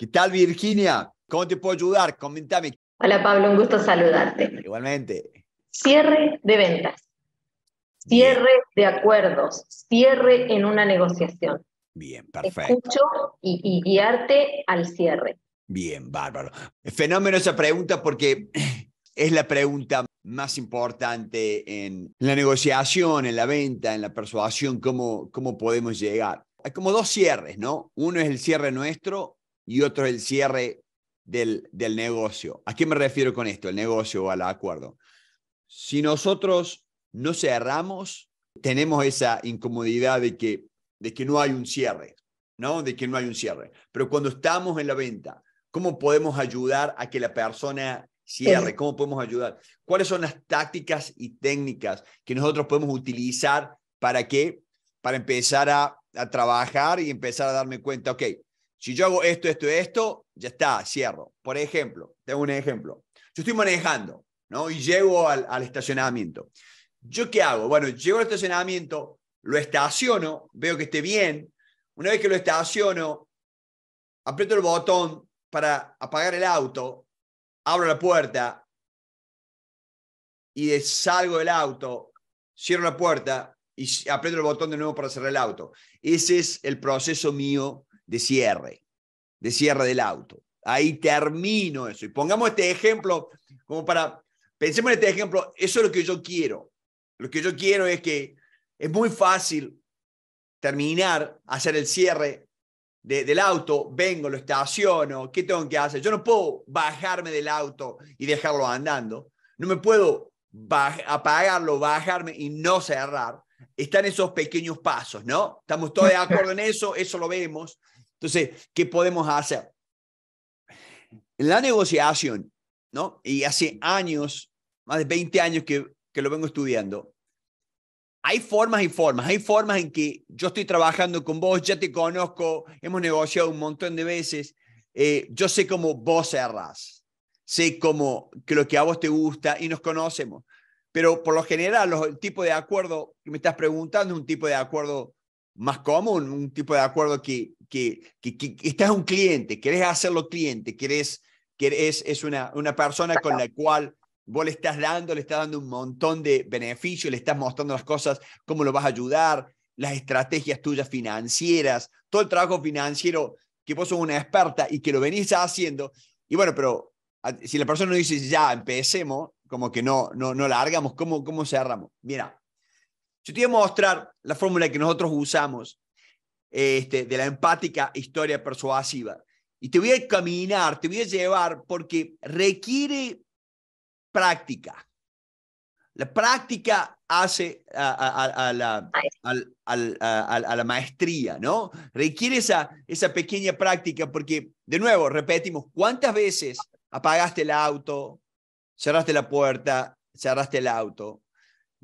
¿Qué tal Virginia? ¿Cómo te puedo ayudar? Coméntame. Hola Pablo, un gusto saludarte. Igualmente. Cierre de ventas, cierre de acuerdos, cierre en una negociación. Bien, perfecto. Escucho y, guiarte al cierre. Bien, bárbaro. Fenómeno esa pregunta porque es la pregunta más importante en la negociación, en la venta, en la persuasión, cómo, cómo podemos llegar. Hay como dos cierres, ¿no? Uno es el cierre nuestro y otro el cierre del, del negocio. ¿A qué me refiero con esto? El negocio o el acuerdo. Si nosotros no cerramos, tenemos esa incomodidad de que, de que no hay un cierre, ¿no? De que no hay un cierre. Pero cuando estamos en la venta, ¿cómo podemos ayudar a que la persona cierre? ¿Cómo podemos ayudar? ¿Cuáles son las tácticas y técnicas que nosotros podemos utilizar para que, para empezar a, a trabajar y empezar a darme cuenta, ok, si yo hago esto, esto, esto, ya está, cierro. Por ejemplo, tengo un ejemplo. Yo estoy manejando, ¿no? Y llego al, al estacionamiento. ¿Yo qué hago? Bueno, llego al estacionamiento, lo estaciono, veo que esté bien. Una vez que lo estaciono, aprieto el botón para apagar el auto, abro la puerta y salgo del auto, cierro la puerta y aprieto el botón de nuevo para cerrar el auto. Ese es el proceso mío de cierre, de cierre del auto. Ahí termino eso. Y pongamos este ejemplo como para, pensemos en este ejemplo, eso es lo que yo quiero. Lo que yo quiero es que es muy fácil terminar, hacer el cierre del auto, vengo, lo estaciono, ¿qué tengo que hacer? Yo no puedo bajarme del auto y dejarlo andando. No me puedo apagarlo, bajarme y no cerrar. Están esos pequeños pasos, ¿no? Estamos todos de acuerdo en eso, eso lo vemos. Entonces, ¿qué podemos hacer? En la negociación, ¿no? Y hace años, más de 20 años que, que lo vengo estudiando, hay formas y formas. Hay formas en que yo estoy trabajando con vos, ya te conozco, hemos negociado un montón de veces. Eh, yo sé cómo vos cerrás, sé cómo que lo que a vos te gusta y nos conocemos. Pero por lo general, el tipo de acuerdo que me estás preguntando es un tipo de acuerdo más común, un tipo de acuerdo que, que, que, estás un cliente, querés hacerlo cliente, querés, querés es una, una persona con la cual vos le estás dando, le estás dando un montón de beneficios, le estás mostrando las cosas, cómo lo vas a ayudar, las estrategias tuyas financieras, todo el trabajo financiero que vos sos una experta y que lo venís haciendo. Y bueno, pero si la persona no dice ya, empecemos, como que no, no, no largamos, ¿cómo, cómo cerramos? Mira, yo te voy a mostrar la fórmula que nosotros usamos este, de la empática historia persuasiva. Y te voy a caminar, te voy a llevar porque requiere práctica. La práctica hace a, la, a, la, maestría, ¿no? Requiere esa, esa pequeña práctica porque, de nuevo, repetimos, ¿cuántas veces apagaste el auto, cerraste la puerta, cerraste el auto,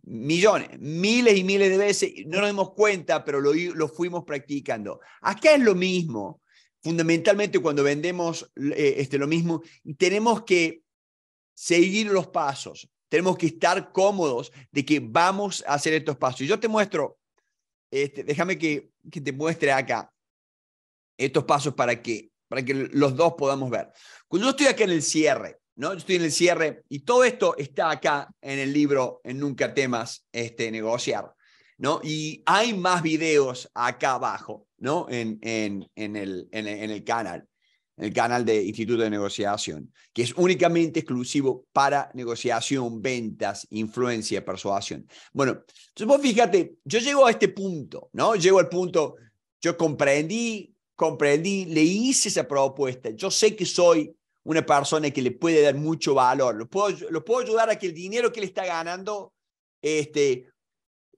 millones, miles y miles de veces, no nos dimos cuenta, pero lo, lo fuimos practicando. Acá es lo mismo, fundamentalmente cuando vendemos eh, este, lo mismo, tenemos que seguir los pasos, tenemos que estar cómodos de que vamos a hacer estos pasos. Y yo te muestro, este, déjame que, que te muestre acá estos pasos para que, para que los dos podamos ver. Cuando yo estoy acá en el cierre, ¿no? estoy en el cierre y todo esto está acá en el libro, en Nunca Temas este, Negociar. ¿no? Y hay más videos acá abajo, ¿no? En, en, en, el, en, el, canal, en el canal de Instituto de Negociación, que es únicamente exclusivo para negociación, ventas, influencia, persuasión. Bueno, entonces vos fíjate, yo llego a este punto, ¿no? Llego al punto, yo comprendí, comprendí, le hice esa propuesta, yo sé que soy una persona que le puede dar mucho valor. Lo puedo, lo puedo ayudar a que el dinero que le está ganando este,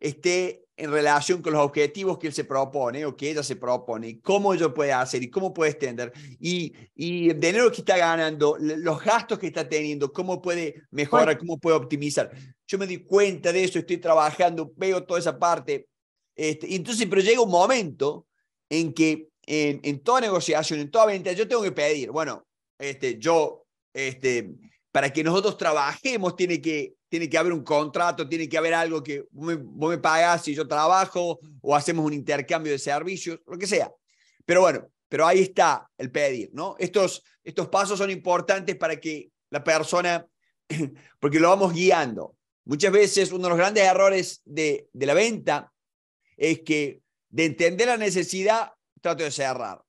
esté en relación con los objetivos que él se propone o que ella se propone, cómo yo puedo hacer y cómo puede extender. Y, el dinero que está ganando, los gastos que está teniendo, cómo puede mejorar, cómo puede optimizar. Yo me di cuenta de eso, estoy trabajando, veo toda esa parte. Este, entonces, pero llega un momento en que en, en toda negociación, en toda venta, yo tengo que pedir, bueno, este, yo, este, para que nosotros trabajemos, tiene que, tiene que haber un contrato, tiene que haber algo que vos me pagas si yo trabajo o hacemos un intercambio de servicios, lo que sea. Pero bueno, pero ahí está el pedir, ¿no? Estos, estos pasos son importantes para que la persona, porque lo vamos guiando. Muchas veces uno de los grandes errores de, de la venta es que de entender la necesidad trato de cerrar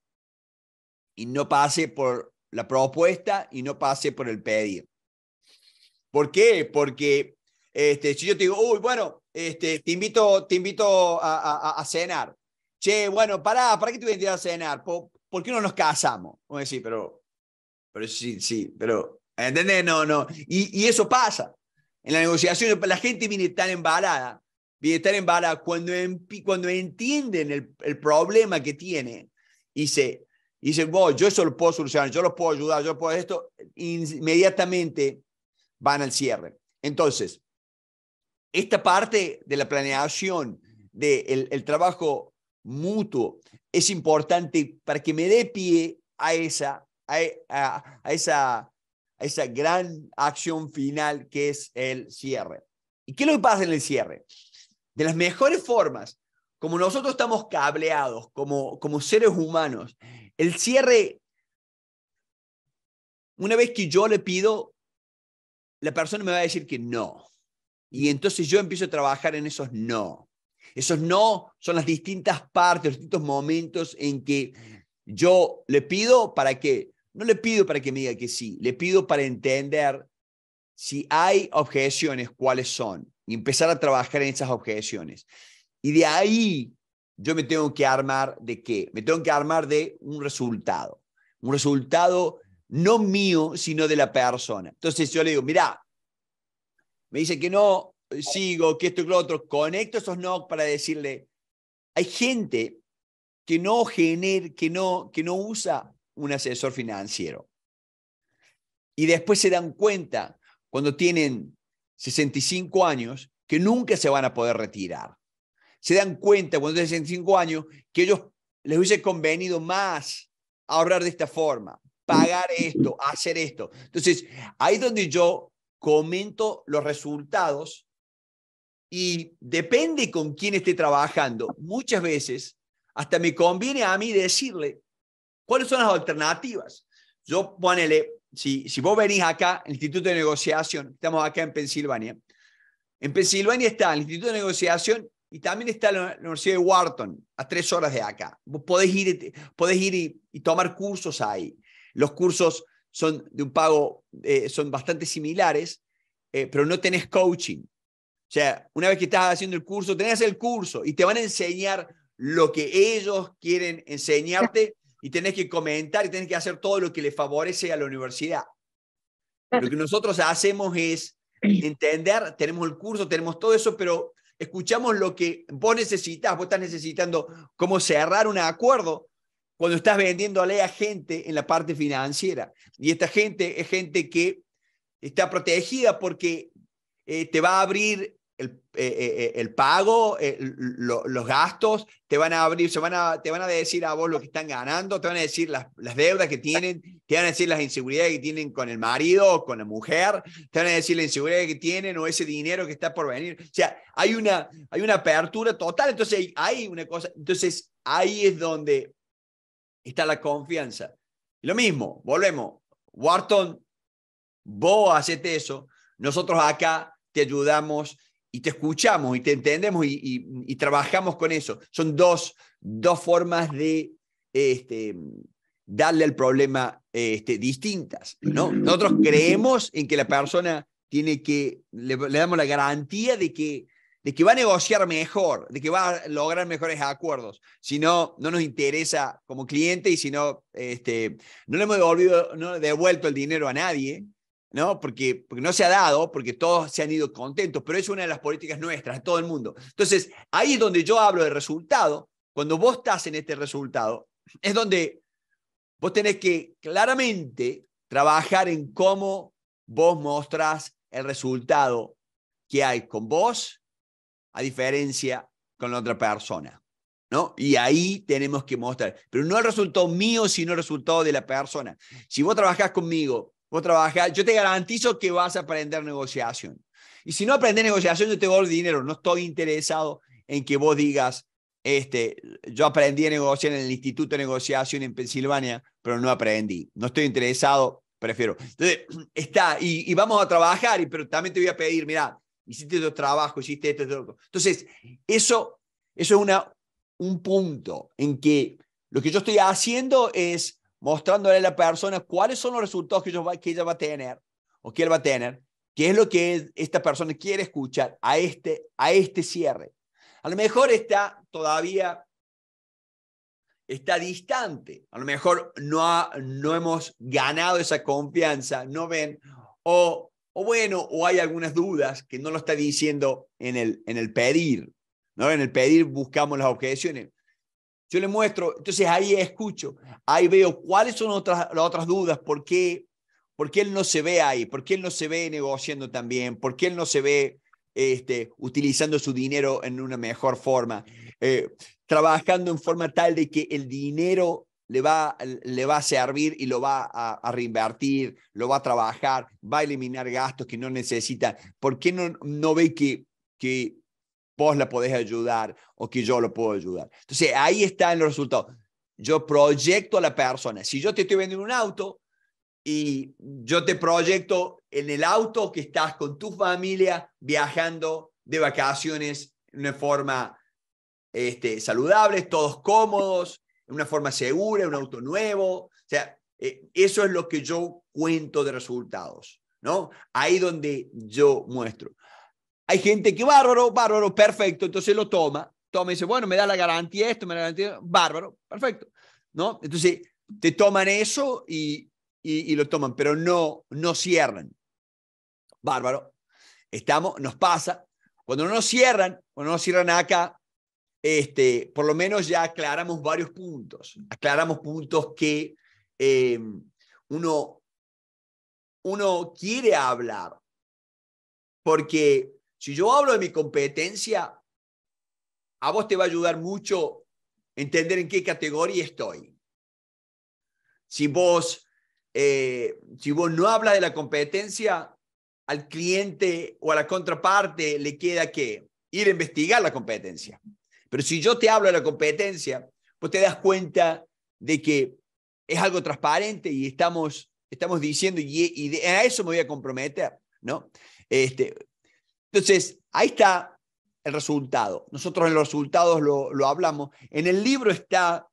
y no pase por la propuesta y no pase por el pedir. ¿Por qué? Porque este, si yo te digo, uy, bueno, este, te invito, te invito a, cenar. Che, bueno, pará, ¿para qué te voy a a cenar? ¿Por, qué no nos casamos? Vamos a pero, pero sí, sí, pero, ¿entendés? No, no. Y, y eso pasa. En la negociación la gente viene tan embalada, viene tan embalada cuando, cuando entienden el, el problema que tiene y se y dicen, yo eso lo puedo solucionar, yo lo puedo ayudar, yo puedo esto, inmediatamente van al cierre. Entonces, esta parte de la planeación, del de el trabajo mutuo, es importante para que me dé pie a esa, a, a, esa, a esa gran acción final que es el cierre. ¿Y qué es lo que pasa en el cierre? De las mejores formas, como nosotros estamos cableados como, como seres humanos el cierre, una vez que yo le pido, la persona me va a decir que no. Y entonces yo empiezo a trabajar en esos no. Esos no son las distintas partes, los distintos momentos en que yo le pido para que, no le pido para que me diga que sí, le pido para entender si hay objeciones, cuáles son, y empezar a trabajar en esas objeciones. Y de ahí yo me tengo que armar de qué? Me tengo que armar de un resultado. Un resultado no mío, sino de la persona. Entonces yo le digo, mira me dice que no sigo, que esto y lo otro. Conecto esos no para decirle, hay gente que no que no, que no usa un asesor financiero. Y después se dan cuenta, cuando tienen 65 años, que nunca se van a poder retirar se dan cuenta cuando tienen cinco años que ellos les hubiese convenido más ahorrar de esta forma, pagar esto, hacer esto. Entonces, ahí donde yo comento los resultados y depende con quién esté trabajando. Muchas veces hasta me conviene a mí decirle cuáles son las alternativas. Yo, ponele, si, si vos venís acá, el Instituto de Negociación, estamos acá en Pensilvania, en Pensilvania está el Instituto de Negociación y también está la Universidad de Wharton, a tres horas de acá. Vos podés ir, podés ir y, tomar cursos ahí. Los cursos son de un pago, eh, son bastante similares, eh, pero no tenés coaching. O sea, una vez que estás haciendo el curso, tenés el curso y te van a enseñar lo que ellos quieren enseñarte y tenés que comentar y tenés que hacer todo lo que le favorece a la universidad. Lo que nosotros hacemos es entender, tenemos el curso, tenemos todo eso, pero escuchamos lo que vos necesitas, vos estás necesitando cómo cerrar un acuerdo cuando estás vendiendo a gente en la parte financiera. Y esta gente es gente que está protegida porque eh, te va a abrir el, eh, eh, eh, el pago, los gastos, te van a abrir, se van a, te van a decir a vos lo que están ganando, te van a decir las, las deudas que tienen, te van a decir las inseguridades que tienen con el marido o con la mujer, te van a decir la inseguridad que tienen o ese dinero que está por venir. O sea, hay una, hay una apertura total, entonces hay una cosa, entonces ahí es donde está la confianza. Lo mismo, volvemos. Wharton, vos hacete eso, nosotros acá te ayudamos y te escuchamos y te entendemos y, trabajamos con eso. Son dos, dos formas de este, darle al problema este, distintas. ¿no? Nosotros creemos en que la persona tiene que, le, damos la garantía de que, de que va a negociar mejor, de que va a lograr mejores acuerdos. Si no, no nos interesa como cliente y si no, este, no le hemos devolvido, no devuelto el dinero a nadie ¿no? Porque, porque no se ha dado, porque todos se han ido contentos, pero es una de las políticas nuestras, todo el mundo. Entonces, ahí es donde yo hablo de resultado, cuando vos estás en este resultado, es donde vos tenés que claramente trabajar en cómo vos mostrás el resultado que hay con vos, a diferencia con la otra persona. ¿No? Y ahí tenemos que mostrar, pero no el resultado mío, sino el resultado de la persona. Si vos trabajás conmigo Vos trabajás, yo te garantizo que vas a aprender negociación. Y si no aprendes negociación, yo te doy dinero. No estoy interesado en que vos digas, este, yo aprendí a negociar en el Instituto de Negociación en Pensilvania, pero no aprendí. No estoy interesado, prefiero. Entonces, está, y, vamos a trabajar, y, pero también te voy a pedir, mira, hiciste tu trabajo, hiciste esto, esto, esto. Entonces, eso, eso es una, un punto en que lo que yo estoy haciendo es mostrándole a la persona cuáles son los resultados que, ella va a tener o que él va a tener, qué es lo que esta persona quiere escuchar a este, a este cierre. A lo mejor está todavía está distante, a lo mejor no, no hemos ganado esa confianza, no ven, o, o, bueno, o hay algunas dudas que no lo está diciendo en el, en el pedir, ¿no? En el pedir buscamos las objeciones yo le muestro, entonces ahí escucho, ahí veo cuáles son otras, las otras dudas, por qué, por qué él no se ve ahí, por qué él no se ve negociando también, por qué él no se ve este, utilizando su dinero en una mejor forma, eh, trabajando en forma tal de que el dinero le va, le va a servir y lo va a, reinvertir, lo va a trabajar, va a eliminar gastos que no necesita. ¿Por qué no, no ve que, que vos la podés ayudar o que yo lo puedo ayudar. Entonces, ahí están los resultados. Yo proyecto a la persona. Si yo te estoy vendiendo un auto y yo te proyecto en el auto que estás con tu familia viajando de vacaciones de una forma este, saludable, todos cómodos, de una forma segura, un auto nuevo. O sea, eh, eso es lo que yo cuento de resultados, ¿no? Ahí donde yo muestro. Hay gente que bárbaro, bárbaro, perfecto, entonces lo toma, toma y dice, bueno, me da la garantía esto, me da la garantía, bárbaro, perfecto, ¿no? Entonces te toman eso y, lo toman, pero no, no cierran. Bárbaro. Estamos, nos pasa. Cuando no nos cierran, cuando no nos cierran acá, este, por lo menos ya aclaramos varios puntos. Aclaramos puntos que em, uno, uno quiere hablar, porque si yo hablo de mi competencia, a vos te va a ayudar mucho entender en qué categoría estoy. Si vos, eh, si vos no hablas de la competencia, al cliente o a la contraparte le queda que ir a investigar la competencia. Pero si yo te hablo de la competencia, pues te das cuenta de que es algo transparente y estamos, estamos diciendo, y, a eso me voy a comprometer, ¿no? Este, entonces, ahí está el resultado. Nosotros en los resultados lo, hablamos. En el libro está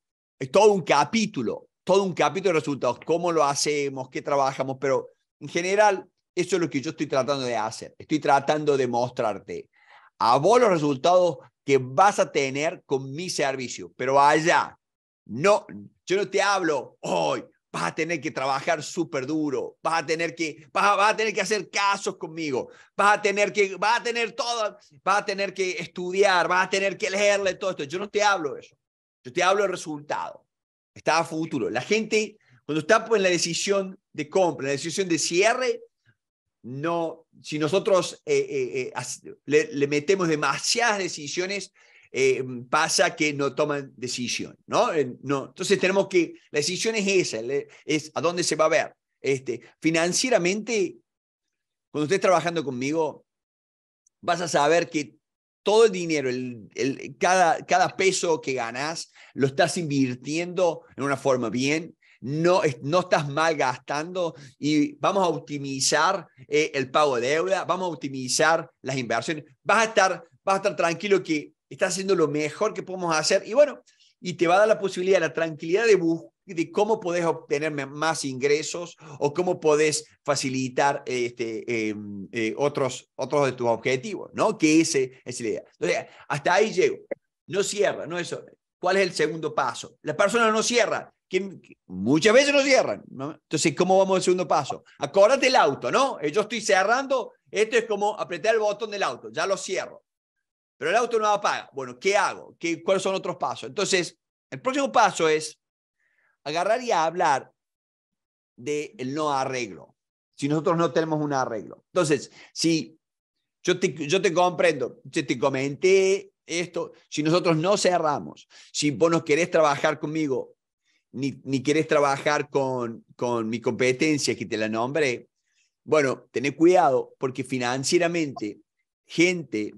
todo un capítulo, todo un capítulo de resultados, cómo lo hacemos, qué trabajamos, pero en general eso es lo que yo estoy tratando de hacer. Estoy tratando de mostrarte a vos los resultados que vas a tener con mi servicio, pero allá. No, yo no te hablo hoy, vas a tener que trabajar súper duro, vas a tener que, vas a, tener que hacer casos conmigo, vas a tener que, a tener todo, a tener que estudiar, vas a tener que leerle todo esto. Yo no te hablo de eso, yo te hablo del resultado, está futuro. La gente, cuando está en la decisión de compra, en la decisión de cierre, no, si nosotros eh, eh, eh, le, metemos demasiadas decisiones, eh, pasa que no toman decisión, ¿no? ¿no? Entonces tenemos que, la decisión es esa, es a dónde se va a ver. Este, financieramente, cuando estés trabajando conmigo, vas a saber que todo el dinero, el, cada, cada peso que ganas, lo estás invirtiendo en una forma bien, no, no estás mal gastando y vamos a optimizar eh, el pago de deuda, vamos a optimizar las inversiones. Vas a estar, vas a estar tranquilo que está haciendo lo mejor que podemos hacer y bueno, y te va a dar la posibilidad, la tranquilidad de, de cómo podés obtener más ingresos o cómo podés facilitar este, em, eh, otros, otros de tus objetivos, ¿no? Que ese es la idea. Entonces, hasta ahí llego. No cierra, no eso. ¿Cuál es el segundo paso? La persona no cierra. Que muchas veces no cierran. ¿no? Entonces, ¿cómo vamos al segundo paso? Acordate el auto, ¿no? Eh, yo estoy cerrando. Esto es como apretar el botón del auto. Ya lo cierro pero el auto no apaga. Bueno, ¿qué hago? ¿Qué, ¿Cuáles son otros pasos? Entonces, el próximo paso es agarrar y hablar del de no arreglo. Si nosotros no tenemos un arreglo. Entonces, si yo te, yo te comprendo, te, te comenté esto, si nosotros no cerramos, si vos no querés trabajar conmigo, ni, ni querés trabajar con, con mi competencia que te la nombré, bueno, tené cuidado porque financieramente gente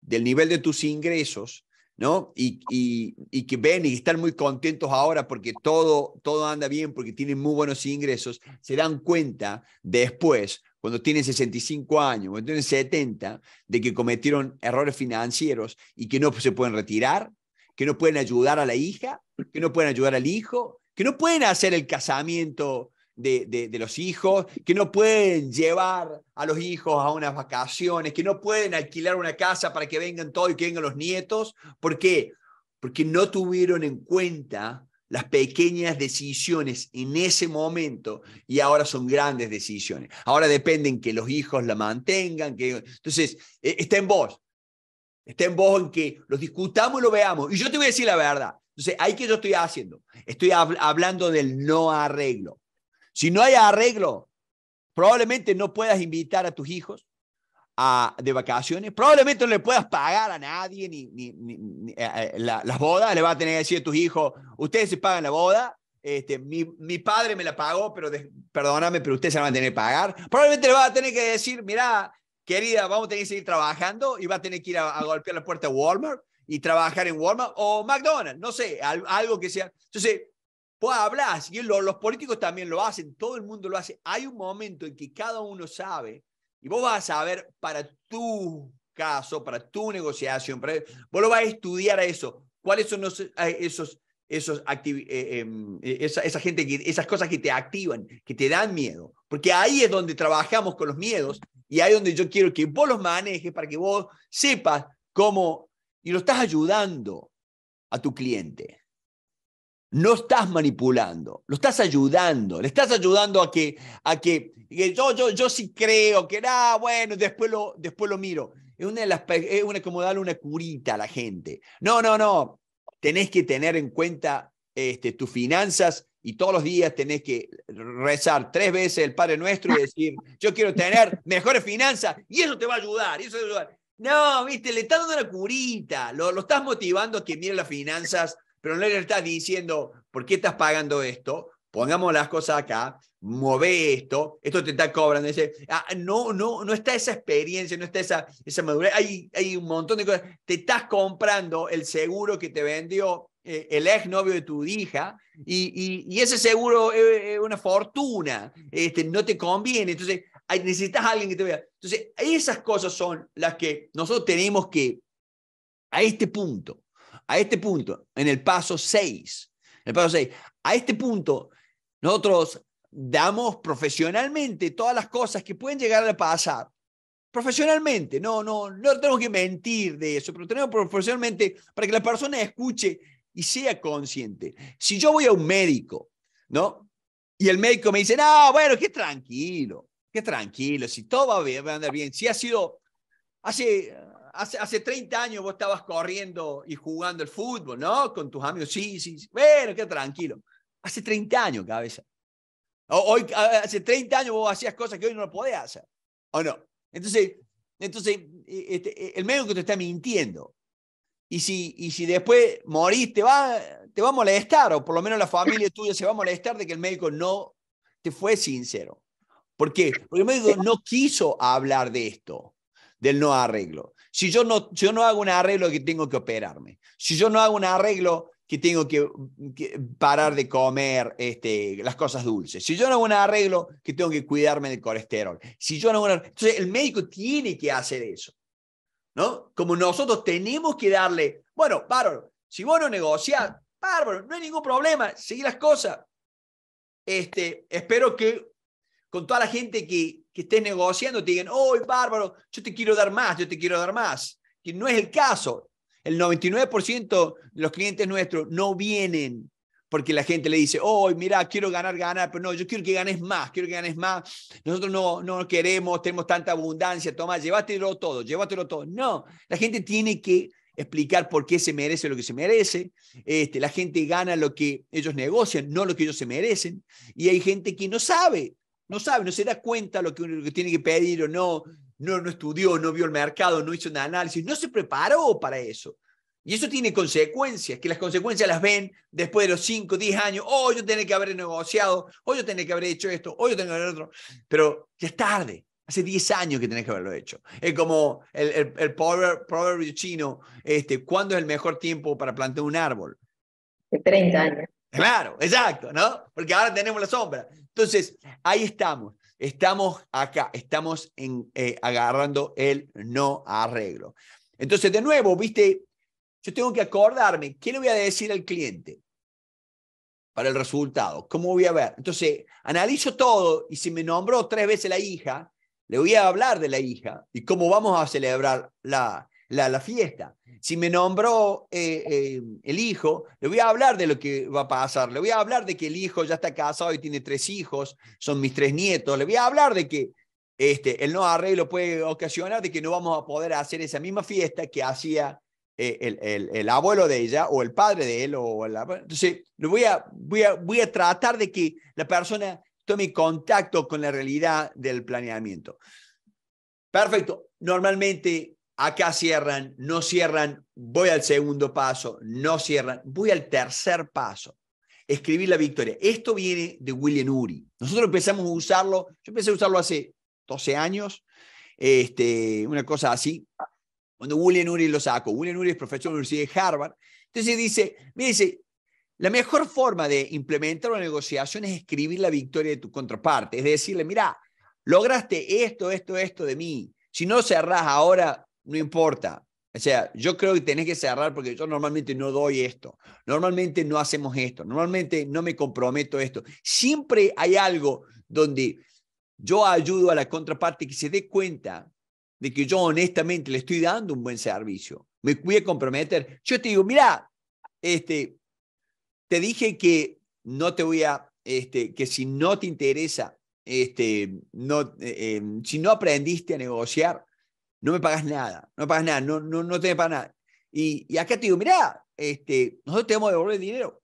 del nivel de tus ingresos, ¿no? Y, y, y, que ven y están muy contentos ahora porque todo, todo anda bien, porque tienen muy buenos ingresos, se dan cuenta después, cuando tienen 65 años, cuando tienen 70, de que cometieron errores financieros y que no se pueden retirar, que no pueden ayudar a la hija, que no pueden ayudar al hijo, que no pueden hacer el casamiento de, los hijos, que no pueden llevar a los hijos a unas vacaciones, que no pueden alquilar una casa para que vengan todos y que vengan los nietos. ¿Por qué? Porque no tuvieron en cuenta las pequeñas decisiones en ese momento y ahora son grandes decisiones. Ahora dependen que los hijos la mantengan. Que... Entonces, e, está en vos. Está en vos en que los discutamos y lo veamos. Y yo te voy a decir la verdad. Entonces, ahí que yo estoy haciendo. Estoy hablando del no arreglo. Si no hay arreglo, probablemente no puedas invitar a tus hijos a, de vacaciones, probablemente no le puedas pagar a nadie, ni, eh, eh, las bodas, le va a tener que decir a tus hijos, ustedes se pagan la boda, este, mi, padre me la pagó, pero perdóname, pero ustedes se la van a tener que pagar. Probablemente le va a tener que decir, mira, querida, vamos a tener que seguir trabajando y va a tener que ir a, golpear la puerta de Walmart y trabajar en Walmart o McDonald's, no sé, algo que sea. Entonces, Vos hablas, y los políticos también lo hacen, todo el mundo lo hace. Hay un momento en que cada uno sabe, y vos vas a saber para tu caso, para tu negociación, vos lo vas a estudiar a eso. ¿Cuáles son los, esos, esos eh, em, eh, esa, gente esas cosas que te activan, que te dan miedo? Porque ahí es donde trabajamos con los miedos y ahí es donde yo quiero que vos los manejes para que vos sepas cómo, y lo estás ayudando a tu cliente no estás manipulando, lo estás ayudando, le estás ayudando a que, a que, yo, yo, yo sí creo que, ah, bueno, después lo, después lo miro. Es, una de las, es una, como darle una curita a la gente. No, no, no. Tenés que tener en cuenta este, tus finanzas y todos los días tenés que rezar tres veces el Padre Nuestro y decir, yo quiero tener mejores finanzas y eso te va a ayudar, eso No, viste, le estás dando una curita, lo, lo estás motivando a que mire las finanzas pero no le estás diciendo, ¿por qué estás pagando esto? Pongamos las cosas acá, mueve esto, esto te está cobrando. Ah, no, no, no está esa experiencia, no está esa, esa madurez. Hay, hay un montón de cosas. Te estás comprando el seguro que te vendió eh, el ex novio de tu hija y, y, ese seguro es una fortuna, este, no te conviene, entonces necesitas a alguien que te vea. Entonces, esas cosas son las que nosotros tenemos que, a este punto, a este punto, en el paso 6, el paso 6, a este punto, nosotros damos profesionalmente todas las cosas que pueden llegar a pasar. Profesionalmente, no, no, no tenemos que mentir de eso, pero tenemos profesionalmente para que la persona escuche y sea consciente. Si yo voy a un médico, ¿no? Y el médico me dice, no, bueno, qué tranquilo, qué tranquilo, si todo va, va a andar bien, si ha sido, hace hace, hace 30 años vos estabas corriendo y jugando el fútbol, ¿no? Con tus amigos, sí, sí, sí. bueno, qué tranquilo. Hace 30 años, cabeza. Hoy, hace 30 años vos hacías cosas que hoy no lo podés hacer, ¿o no? Entonces, entonces e, este, e, el médico te está mintiendo. Y si, y si después morís, va, te va a molestar, o por lo menos la familia tuya se va a molestar de que el médico no te fue sincero. ¿Por qué? Porque el médico no quiso hablar de esto del no arreglo. Si yo no, yo no hago un arreglo que tengo que operarme, si yo no hago un arreglo que tengo que, parar de comer este, las cosas dulces. Si yo no hago un arreglo, que tengo que cuidarme del colesterol. Si yo no hago entonces el médico tiene que hacer eso. ¿No? Como nosotros tenemos que darle, bueno, bárbaro, si vos no negociás, bárbaro, no hay ningún problema, seguir las cosas. Este, espero que con toda la gente que, estés negociando te digan, oh, bárbaro, yo te quiero dar más, yo te quiero dar más. Que no es el caso. El 99% de los clientes nuestros no vienen porque la gente le dice, oh, mira, quiero ganar, ganar, pero no, yo quiero que ganes más, quiero que ganes más. Nosotros no, no queremos, tenemos tanta abundancia, toma, llévatelo todo, llévatelo todo. No, la gente tiene que explicar por qué se merece lo que se merece. Este, la gente gana lo que ellos negocian, no lo que ellos se merecen. Y hay gente que no sabe no sabe, no se da cuenta lo que uno tiene que pedir o no, no, no estudió, no vio el mercado, no hizo un análisis, no se preparó para eso. Y eso tiene consecuencias, que las consecuencias las ven después de los 5, 10 años, oh, yo tenía que haber negociado, o oh, yo tenía que haber hecho esto, hoy oh, yo tenía que haber otro, pero ya es tarde, hace 10 años que tenés que haberlo hecho. Es como el, el, el proverbio chino, este, ¿cuándo es el mejor tiempo para plantar un árbol? De 30 años. Claro, exacto, ¿no? Porque ahora tenemos la sombra. Entonces, ahí estamos. Estamos acá, estamos en, eh, agarrando el no arreglo. Entonces, de nuevo, viste, yo tengo que acordarme, ¿qué le voy a decir al cliente para el resultado? ¿Cómo voy a ver? Entonces, analizo todo y si me nombró tres veces la hija, le voy a hablar de la hija y cómo vamos a celebrar la, la, fiesta. Si me nombró eh, eh, el hijo, le voy a hablar de lo que va a pasar, le voy a hablar de que el hijo ya está casado y tiene tres hijos, son mis tres nietos, le voy a hablar de que este, el no arreglo puede ocasionar de que no vamos a poder hacer esa misma fiesta que hacía eh, el, el, abuelo de ella o el padre de él. O el, entonces, voy a, voy, a, voy a tratar de que la persona tome contacto con la realidad del planeamiento. Perfecto. Normalmente acá cierran, no cierran, voy al segundo paso, no cierran, voy al tercer paso. Escribir la victoria. Esto viene de William Uri. Nosotros empezamos a usarlo, yo empecé a usarlo hace 12 años, este, una cosa así, cuando William Uri lo sacó. William Uri es profesor de la Universidad de Harvard. Entonces dice, me dice, la mejor forma de implementar una negociación es escribir la victoria de tu contraparte. Es decirle, mira, lograste esto, esto, esto de mí. Si no cerrás ahora, no importa. O sea, yo creo que tenés que cerrar porque yo normalmente no doy esto, normalmente no hacemos esto, normalmente no me comprometo esto. Siempre hay algo donde yo ayudo a la contraparte que se dé cuenta de que yo honestamente le estoy dando un buen servicio. Me voy a comprometer. Yo te digo, mira, este, te dije que no te voy a, este, que si no te interesa, este, no, eh, eh, si no aprendiste a negociar, no me pagas nada, no me pagas nada, no, no, no te me para nada. Y, acá te digo, mirá, este, nosotros te vamos a devolver el dinero,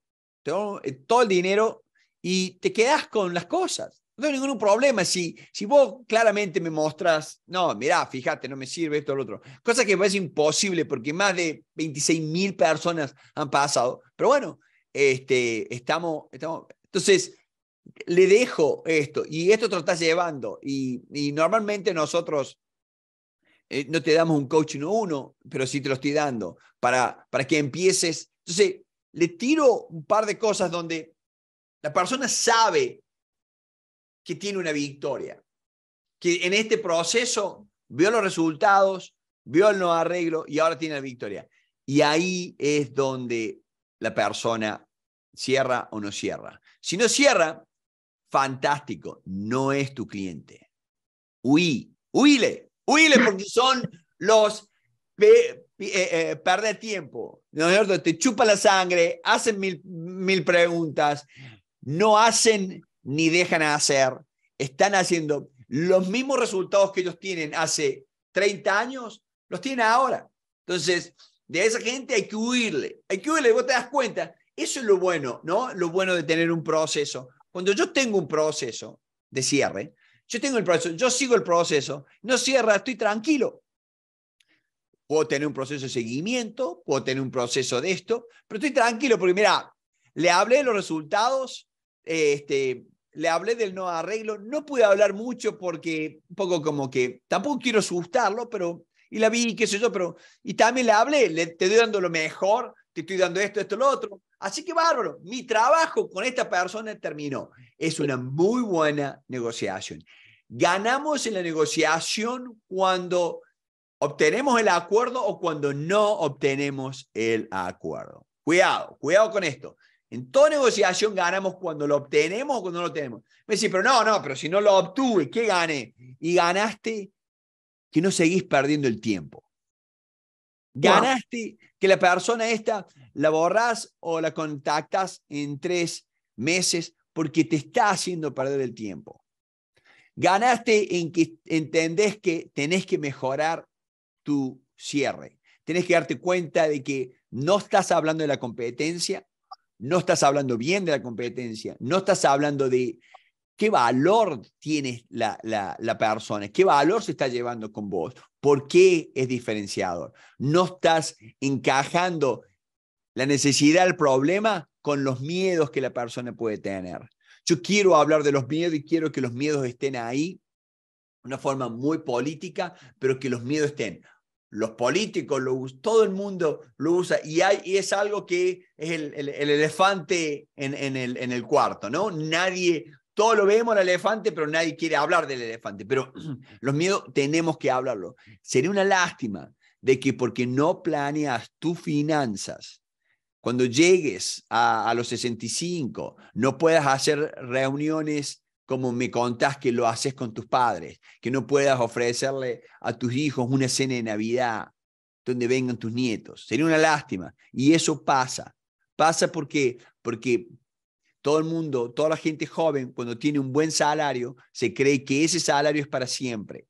eh, todo el dinero y te quedas con las cosas. No tengo ningún problema si, si vos claramente me mostras, no, mirá, fíjate, no me sirve esto o lo otro. Cosa que parece imposible porque más de 26 mil personas han pasado. Pero bueno, este, estamos, estamos. Entonces, le dejo esto y esto te lo estás llevando. Y, y normalmente nosotros eh, no te damos un coaching uno, pero sí te lo estoy dando para, para que empieces. Entonces, le tiro un par de cosas donde la persona sabe que tiene una victoria, que en este proceso vio los resultados, vio el no arreglo y ahora tiene la victoria. Y ahí es donde la persona cierra o no cierra. Si no cierra, fantástico, no es tu cliente. Huí, huíle. Huile porque son los eh, eh perder tiempo, ¿no Te chupa la sangre, hacen mil, mil preguntas, no hacen ni dejan hacer, están haciendo los mismos resultados que ellos tienen hace 30 años, los tienen ahora. Entonces, de esa gente hay que huirle, hay que huirle, vos te das cuenta, eso es lo bueno, ¿no? Lo bueno de tener un proceso. Cuando yo tengo un proceso de cierre, yo tengo el proceso, yo sigo el proceso, no cierra, estoy tranquilo. Puedo tener un proceso de seguimiento, puedo tener un proceso de esto, pero estoy tranquilo porque mira, le hablé de los resultados, este, le hablé del no arreglo, no pude hablar mucho porque un poco como que tampoco quiero asustarlo, pero y la vi, qué sé yo, pero y también le hablé, le, te estoy dando lo mejor, te estoy dando esto, esto, lo otro. Así que bárbaro, mi trabajo con esta persona terminó. Es una muy buena negociación. Ganamos en la negociación cuando obtenemos el acuerdo o cuando no obtenemos el acuerdo. Cuidado, cuidado con esto. En toda negociación ganamos cuando lo obtenemos o cuando no lo tenemos. Me decís, pero no, no, pero si no lo obtuve, ¿qué gané? Y ganaste que no seguís perdiendo el tiempo. Ganaste que la persona esta la borras o la contactas en tres meses porque te está haciendo perder el tiempo. Ganaste en que entendés que tenés que mejorar tu cierre. Tenés que darte cuenta de que no estás hablando de la competencia, no estás hablando bien de la competencia, no estás hablando de qué valor tiene la, la, la persona, qué valor se está llevando con vos. ¿Por qué es diferenciador? No estás encajando la necesidad del problema con los miedos que la persona puede tener. Yo quiero hablar de los miedos y quiero que los miedos estén ahí, una forma muy política, pero que los miedos estén. Los políticos, lo, todo el mundo lo usa y, es algo que es el, elefante en, el, en el cuarto, ¿no? Nadie todos lo vemos el elefante, pero nadie quiere hablar del elefante. Pero los miedos tenemos que hablarlo. Sería una lástima de que porque no planeas tus finanzas, cuando llegues a, los 65, no puedas hacer reuniones como me contás que lo haces con tus padres, que no puedas ofrecerle a tus hijos una cena de Navidad donde vengan tus nietos. Sería una lástima. Y eso pasa. Pasa porque, porque todo el mundo, toda la gente joven, cuando tiene un buen salario, se cree que ese salario es para siempre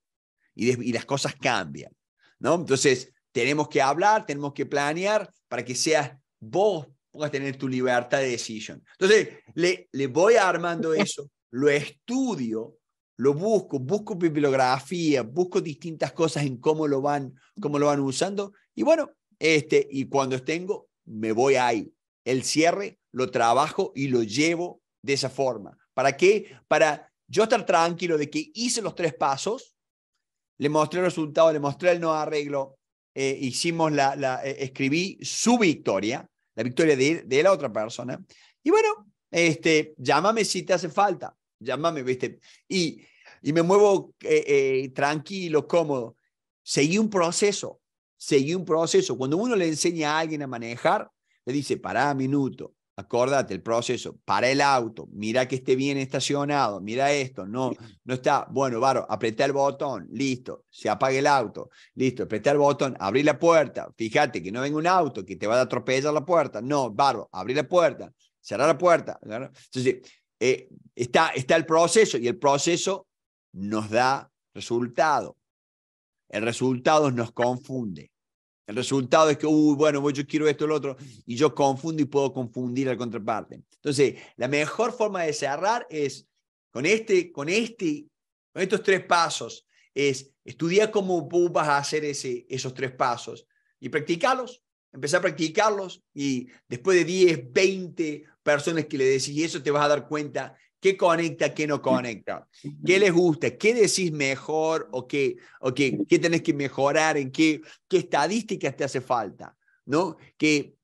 y, las cosas cambian. ¿no? Entonces, tenemos que hablar, tenemos que planear para que seas vos, puedas tener tu libertad de decisión. Entonces, le, le voy armando eso, lo estudio, lo busco, busco bibliografía, busco distintas cosas en cómo lo van, cómo lo van usando y bueno, este, y cuando tengo, me voy ahí. El cierre lo trabajo y lo llevo de esa forma. ¿Para qué? Para yo estar tranquilo de que hice los tres pasos, le mostré el resultado, le mostré el no arreglo, eh, hicimos la, eh, escribí su victoria, la victoria de, la otra persona. Y bueno, este, llámame si te hace falta, llámame, ¿viste? Y, y me muevo eh, tranquilo, cómodo. Seguí un proceso, seguí un proceso. Cuando uno le enseña a alguien a manejar, le dice, pará, minuto, acordate el proceso, para el auto, mira que esté bien estacionado, mira esto, no, no está, bueno, Varo, apretar el botón, listo, se apaga el auto, listo, apreté el botón, abrí la puerta, fíjate que no venga un auto que te va a atropellar la puerta, no, Varo, abrir la puerta, cerrá la puerta. Entonces, eh, está, está el proceso y el proceso nos da resultado. El resultado nos confunde. El resultado es que, uy, bueno, yo quiero esto, el otro, y yo confundo y puedo confundir al contraparte. Entonces, la mejor forma de cerrar es con este, con este, con estos tres pasos, es estudiar cómo vas a hacer ese, esos tres pasos y practicarlos, empezar a practicarlos y después de 10, 20 personas que le decís eso, te vas a dar cuenta ¿Qué conecta, qué no conecta? ¿Qué les gusta? ¿Qué decís mejor o qué, o qué, qué tenés que mejorar? ¿En qué, qué estadísticas te hace falta? ¿No? Que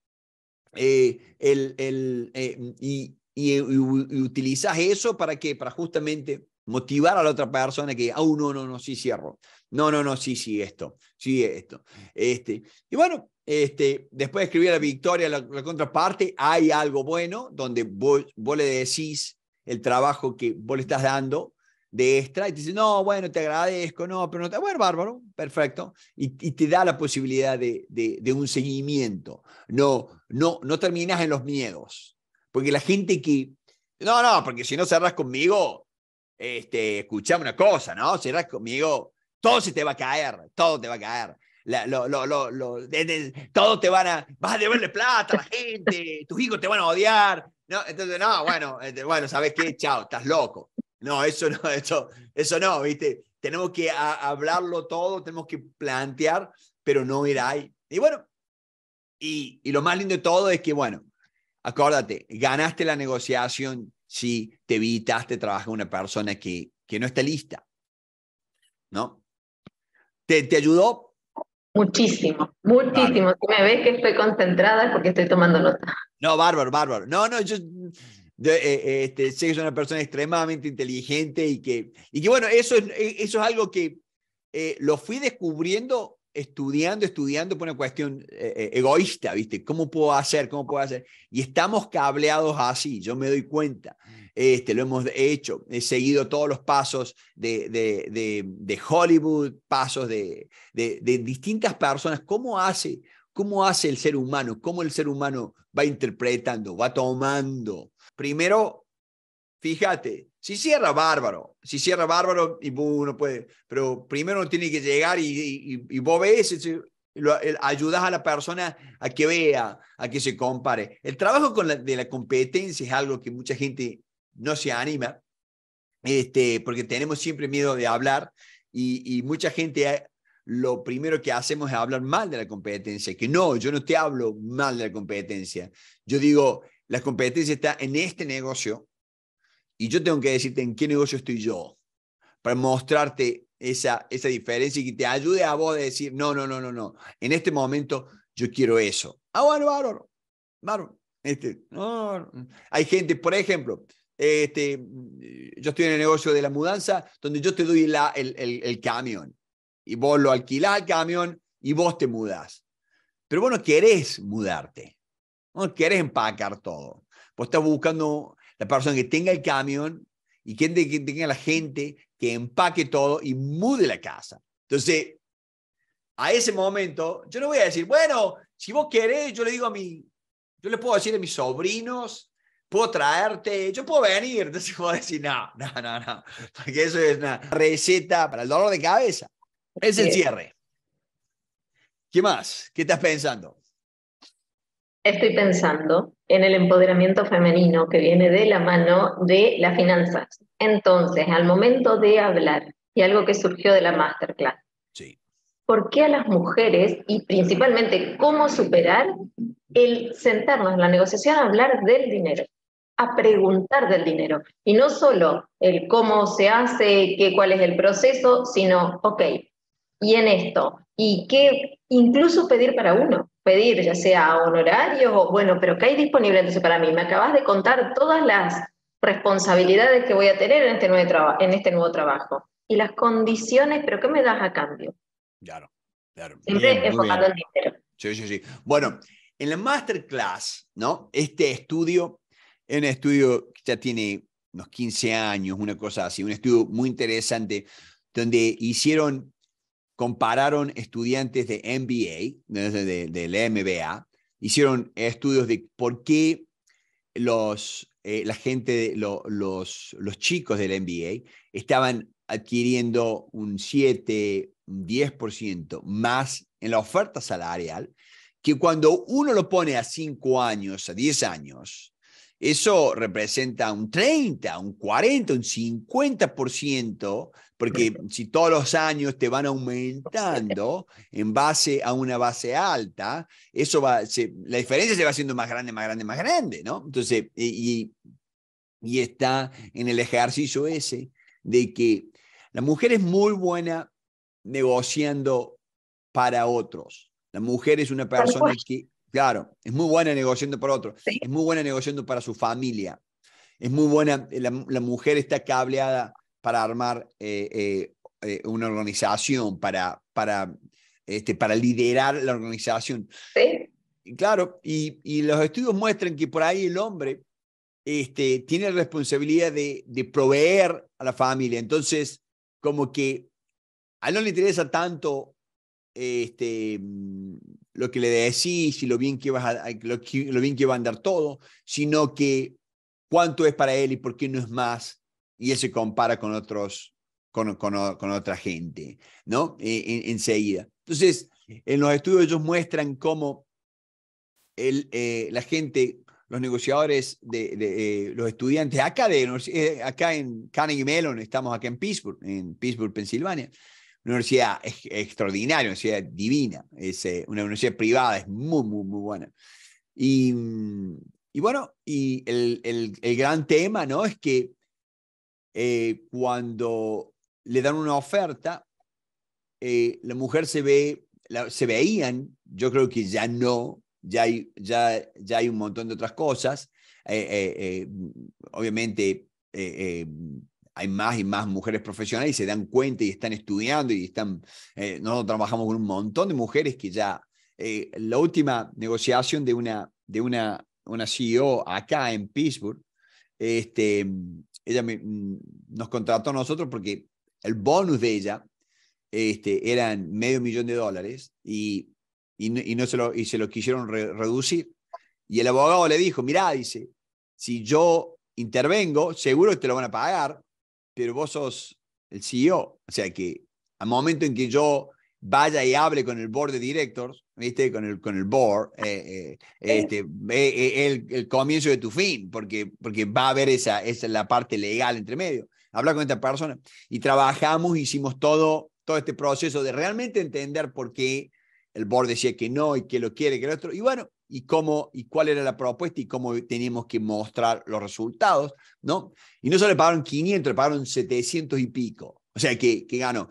eh, el, el eh, y, y, utilizás eso para que, Para justamente motivar a la otra persona que, ah, uh, no, no, no, sí cierro. No, no, no, sí, sí, esto, sí, esto. Este, y bueno, este, después de escribir la victoria, la, contraparte, hay algo bueno donde vos, vos le decís el trabajo que vos le estás dando de extra y te dice, no, bueno, te agradezco, no, pero no te... Bueno, bárbaro, perfecto. Y, te da la posibilidad de, de, un seguimiento. No, no, no terminas en los miedos. Porque la gente que... No, no, porque si no cerrás conmigo, este, escuchame una cosa, ¿no? Cerrás conmigo, todo se te va a caer, todo te va a caer. La, lo, lo, lo, todo te van a, vas a deberle plata a la gente, tus hijos te van a odiar, no, entonces, no, bueno, este, bueno, ¿sabes qué? Chao, estás loco. No, eso no, eso, eso no, ¿viste? Tenemos que hablarlo todo, tenemos que plantear, pero no ir ahí. Y bueno, y, lo más lindo de todo es que, bueno, acuérdate, ganaste la negociación si te evitaste trabajar con una persona que, que no está lista, ¿no? Te, te ayudó Muchísimo, muchísimo. Si me ves que estoy concentrada es porque estoy tomando nota. No, bárbaro, bárbaro. No, no, yo eh, eh, este, sé que soy una persona extremadamente inteligente y que, y que bueno, eso es, eh, eso es algo que lo fui descubriendo estudiando, estudiando por una cuestión eh, eh, egoísta, ¿viste? ¿Cómo puedo hacer? ¿Cómo puedo hacer? Y estamos cableados así, yo me doy cuenta. Este, lo hemos hecho, he seguido todos los pasos de, de, Hollywood, pasos de, distintas personas. ¿Cómo hace? ¿Cómo hace el ser humano? ¿Cómo el ser humano va interpretando, va tomando? Primero, fíjate, si cierra, bárbaro. Si cierra, bárbaro, y uno puede. Pero primero tiene que llegar y, y, y vos ves, ayudas a la persona a que vea, a que se compare. El trabajo de la competencia es algo que mucha gente no se anima, este, porque tenemos siempre miedo de hablar y, mucha gente eh, lo primero que hacemos es hablar mal de la competencia, que no, yo no te hablo mal de la competencia. Yo digo, la competencia está en este negocio, y yo tengo que decirte en qué negocio estoy yo, para mostrarte esa, esa diferencia y que te ayude a vos a decir, no, no, no, no, no, en este momento yo quiero eso. Ah, bueno, bárbaro, Este, no, hay gente, por ejemplo, este, yo estoy en el negocio de la mudanza, donde yo te doy la, el, el, camión y vos lo alquilás el camión y vos te mudás. Pero vos no querés mudarte, no querés empacar todo. Vos estás buscando la persona que tenga el camión y quien tenga la gente que empaque todo y mude la casa. Entonces, a ese momento, yo no voy a decir, bueno, si vos querés, yo le digo a mi, yo le puedo decir a mis sobrinos, puedo traerte, yo puedo venir. Entonces a decir, no, no, no, no, porque eso es una receta para el dolor de cabeza. Es el cierre. ¿Qué más? ¿Qué estás pensando? Estoy pensando en el empoderamiento femenino que viene de la mano de las finanzas. Entonces, al momento de hablar, y algo que surgió de la masterclass, ¿por qué a las mujeres y principalmente cómo superar el sentarnos en la negociación a hablar del dinero? a preguntar del dinero. Y no solo el cómo se hace, qué, cuál es el proceso, sino, ok, y en esto. Y que incluso pedir para uno, pedir ya sea honorario, o bueno, pero ¿qué hay disponible entonces para mí? Me acabas de contar todas las responsabilidades que voy a tener en este nuevo, en este nuevo trabajo y las condiciones, pero ¿qué me das a cambio? Claro, claro. Siempre enfocando en dinero. Sí, sí, sí. Bueno, en la masterclass, ¿no? Este estudio es un estudio que ya tiene unos 15 años, una cosa así, un estudio muy interesante, donde hicieron compararon estudiantes de MBA, del de, MBA, hicieron estudios de por qué los, eh, la gente, los, los chicos del MBA estaban adquiriendo un 7, un 10% más en la oferta salarial, que cuando uno lo pone a 5 años, a 10 años, eso representa un 30, un 40, un 50%, porque si todos los años te van aumentando en base a una base alta, eso va, la diferencia se va haciendo más grande, más grande, más grande, ¿no? Entonces, y, y está en el ejercicio ese de que la mujer es muy buena negociando para otros. La mujer es una persona que Claro, es muy buena negociando para otro, es muy buena negociando para su familia, es muy buena, eh, la, mujer está cableada para armar eh, eh, una organización, para, para, este, para liderar la organización. Sí. claro, y, y, los estudios muestran que por ahí el hombre este, tiene la responsabilidad de, de proveer a la familia, entonces como que a él no le interesa tanto este, lo que le decís y lo bien que, vas a, lo, bien que va a andar todo, sino que cuánto es para él y por qué no es más, y él se compara con otros, con, otra gente, ¿no? E, enseguida. Entonces, en los estudios ellos muestran cómo el, eh, la gente, los negociadores, de, eh, los estudiantes, acá, eh, acá en Carnegie Mellon, estamos acá en Pittsburgh, en Pittsburgh, Pensilvania, una universidad extraordinaria, una universidad divina, es eh, una universidad privada, es muy, muy, muy buena. Y, bueno, y el, gran tema, ¿no? Es que eh, cuando le dan una oferta, eh, la mujer se ve, se veían, yo creo que ya no, ya hay, ya, ya hay un montón de otras cosas. obviamente, hay más y más mujeres profesionales y se dan cuenta y están estudiando y están, eh, nosotros trabajamos con un montón de mujeres que ya, eh, la última negociación de una, de una, una CEO acá en Pittsburgh, este, ella mm, nos contrató a nosotros porque el bonus de ella este, eran medio millón de dólares y, y, no, se, lo, y se lo quisieron reducir. Y el abogado le dijo, mirá, dice, si yo intervengo, seguro que te lo van a pagar, pero vos sos el CEO. O sea que al momento en que yo vaya y hable con el board de directors, ¿viste? Con el, con el board, eh, eh este, eh, el, comienzo de tu fin, porque, porque va a haber esa, esa la parte legal entre medio. Habla con esta persona. Y trabajamos, hicimos todo, todo este proceso de realmente entender por qué el board decía que no y que lo quiere, que lo otro. Y bueno, y cómo y cuál era la propuesta y cómo teníamos que mostrar los resultados, ¿no? Y no solo le pagaron 500, le pagaron 700 y pico. O sea, que, que ganó.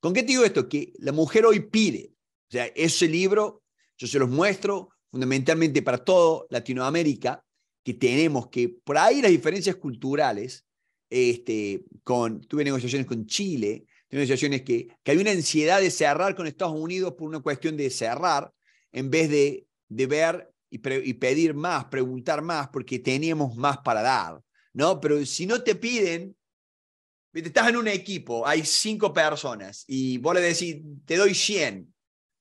¿Con qué te digo esto? Que la mujer hoy pide. O sea, ese libro yo se los muestro fundamentalmente para todo Latinoamérica, que tenemos que, por ahí las diferencias culturales, este, con, tuve negociaciones con Chile, tuve negociaciones que, que había una ansiedad de cerrar con Estados Unidos por una cuestión de cerrar, en vez de de ver y, pedir más, preguntar más, porque teníamos más para dar, ¿no? Pero si no te piden, estás en un equipo, hay cinco personas y vos le decís, te doy 100,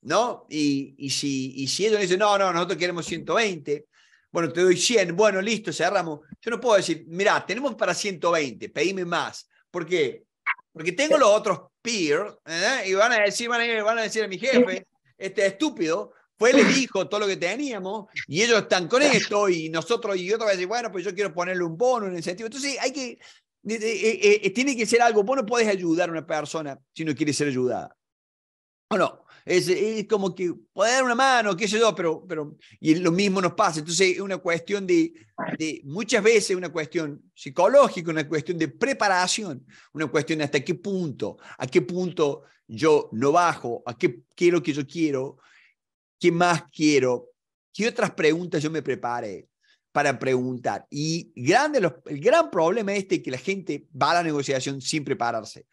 ¿no? Y, si, y si ellos dicen, no, no, nosotros queremos 120, bueno, te doy 100, bueno, listo, cerramos. Yo no puedo decir, mira tenemos para 120, pedime más. ¿Por qué? Porque tengo los otros peers ¿eh? y van a, decir, van, a, van a decir a mi jefe, este estúpido, fue el hijo todo lo que teníamos y ellos están con esto y nosotros y yo otra a bueno, pues yo quiero ponerle un bono, un incentivo. Entonces hay que, eh, eh, eh, tiene que ser algo, vos no podés ayudar a una persona si no quiere ser ayudada. ¿O no? Es, como que poder dar una mano, qué sé yo, pero, pero y lo mismo nos pasa. Entonces es una cuestión de, de, muchas veces una cuestión psicológica, una cuestión de preparación, una cuestión de hasta qué punto, a qué punto yo no bajo, a qué, quiero que yo quiero, ¿Qué más quiero? ¿Qué otras preguntas yo me preparé para preguntar? Y grande el gran problema este es este que la gente va a la negociación sin prepararse.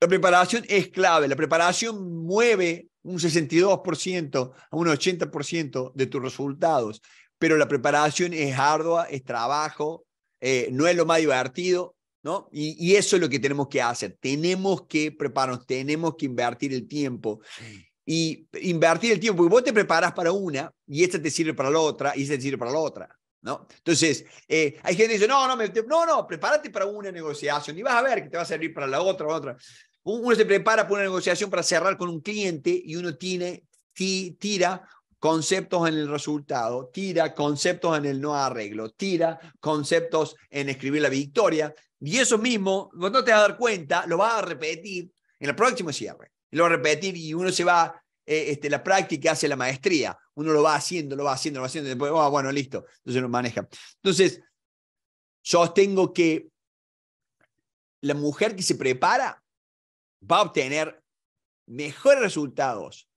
La preparación es clave. La preparación mueve un 62% a un 80% de tus resultados. Pero la preparación es ardua, es trabajo, eh, no es lo más divertido, ¿no? Y, y, eso es lo que tenemos que hacer. Tenemos que prepararnos, tenemos que invertir el tiempo y invertir el tiempo, porque vos te preparas para una y esta te sirve para la otra y esta te sirve para la otra. ¿No? Entonces, eh, hay gente que dice, no, no, no, no, prepárate para una negociación y vas a ver que te va a servir para la otra, otra. Uno se prepara para una negociación para cerrar con un cliente y uno tiene, tira conceptos en el resultado, tira conceptos en el no arreglo, tira conceptos en escribir la victoria. Y eso mismo, vos no te vas a dar cuenta, lo vas a repetir en el próximo cierre lo va a repetir y uno se va, eh, este, la práctica hace la maestría. Uno lo va haciendo, lo va haciendo, lo va haciendo, después, ah, bueno, listo, entonces lo maneja. Entonces, sostengo que la mujer que se prepara va a obtener mejores resultados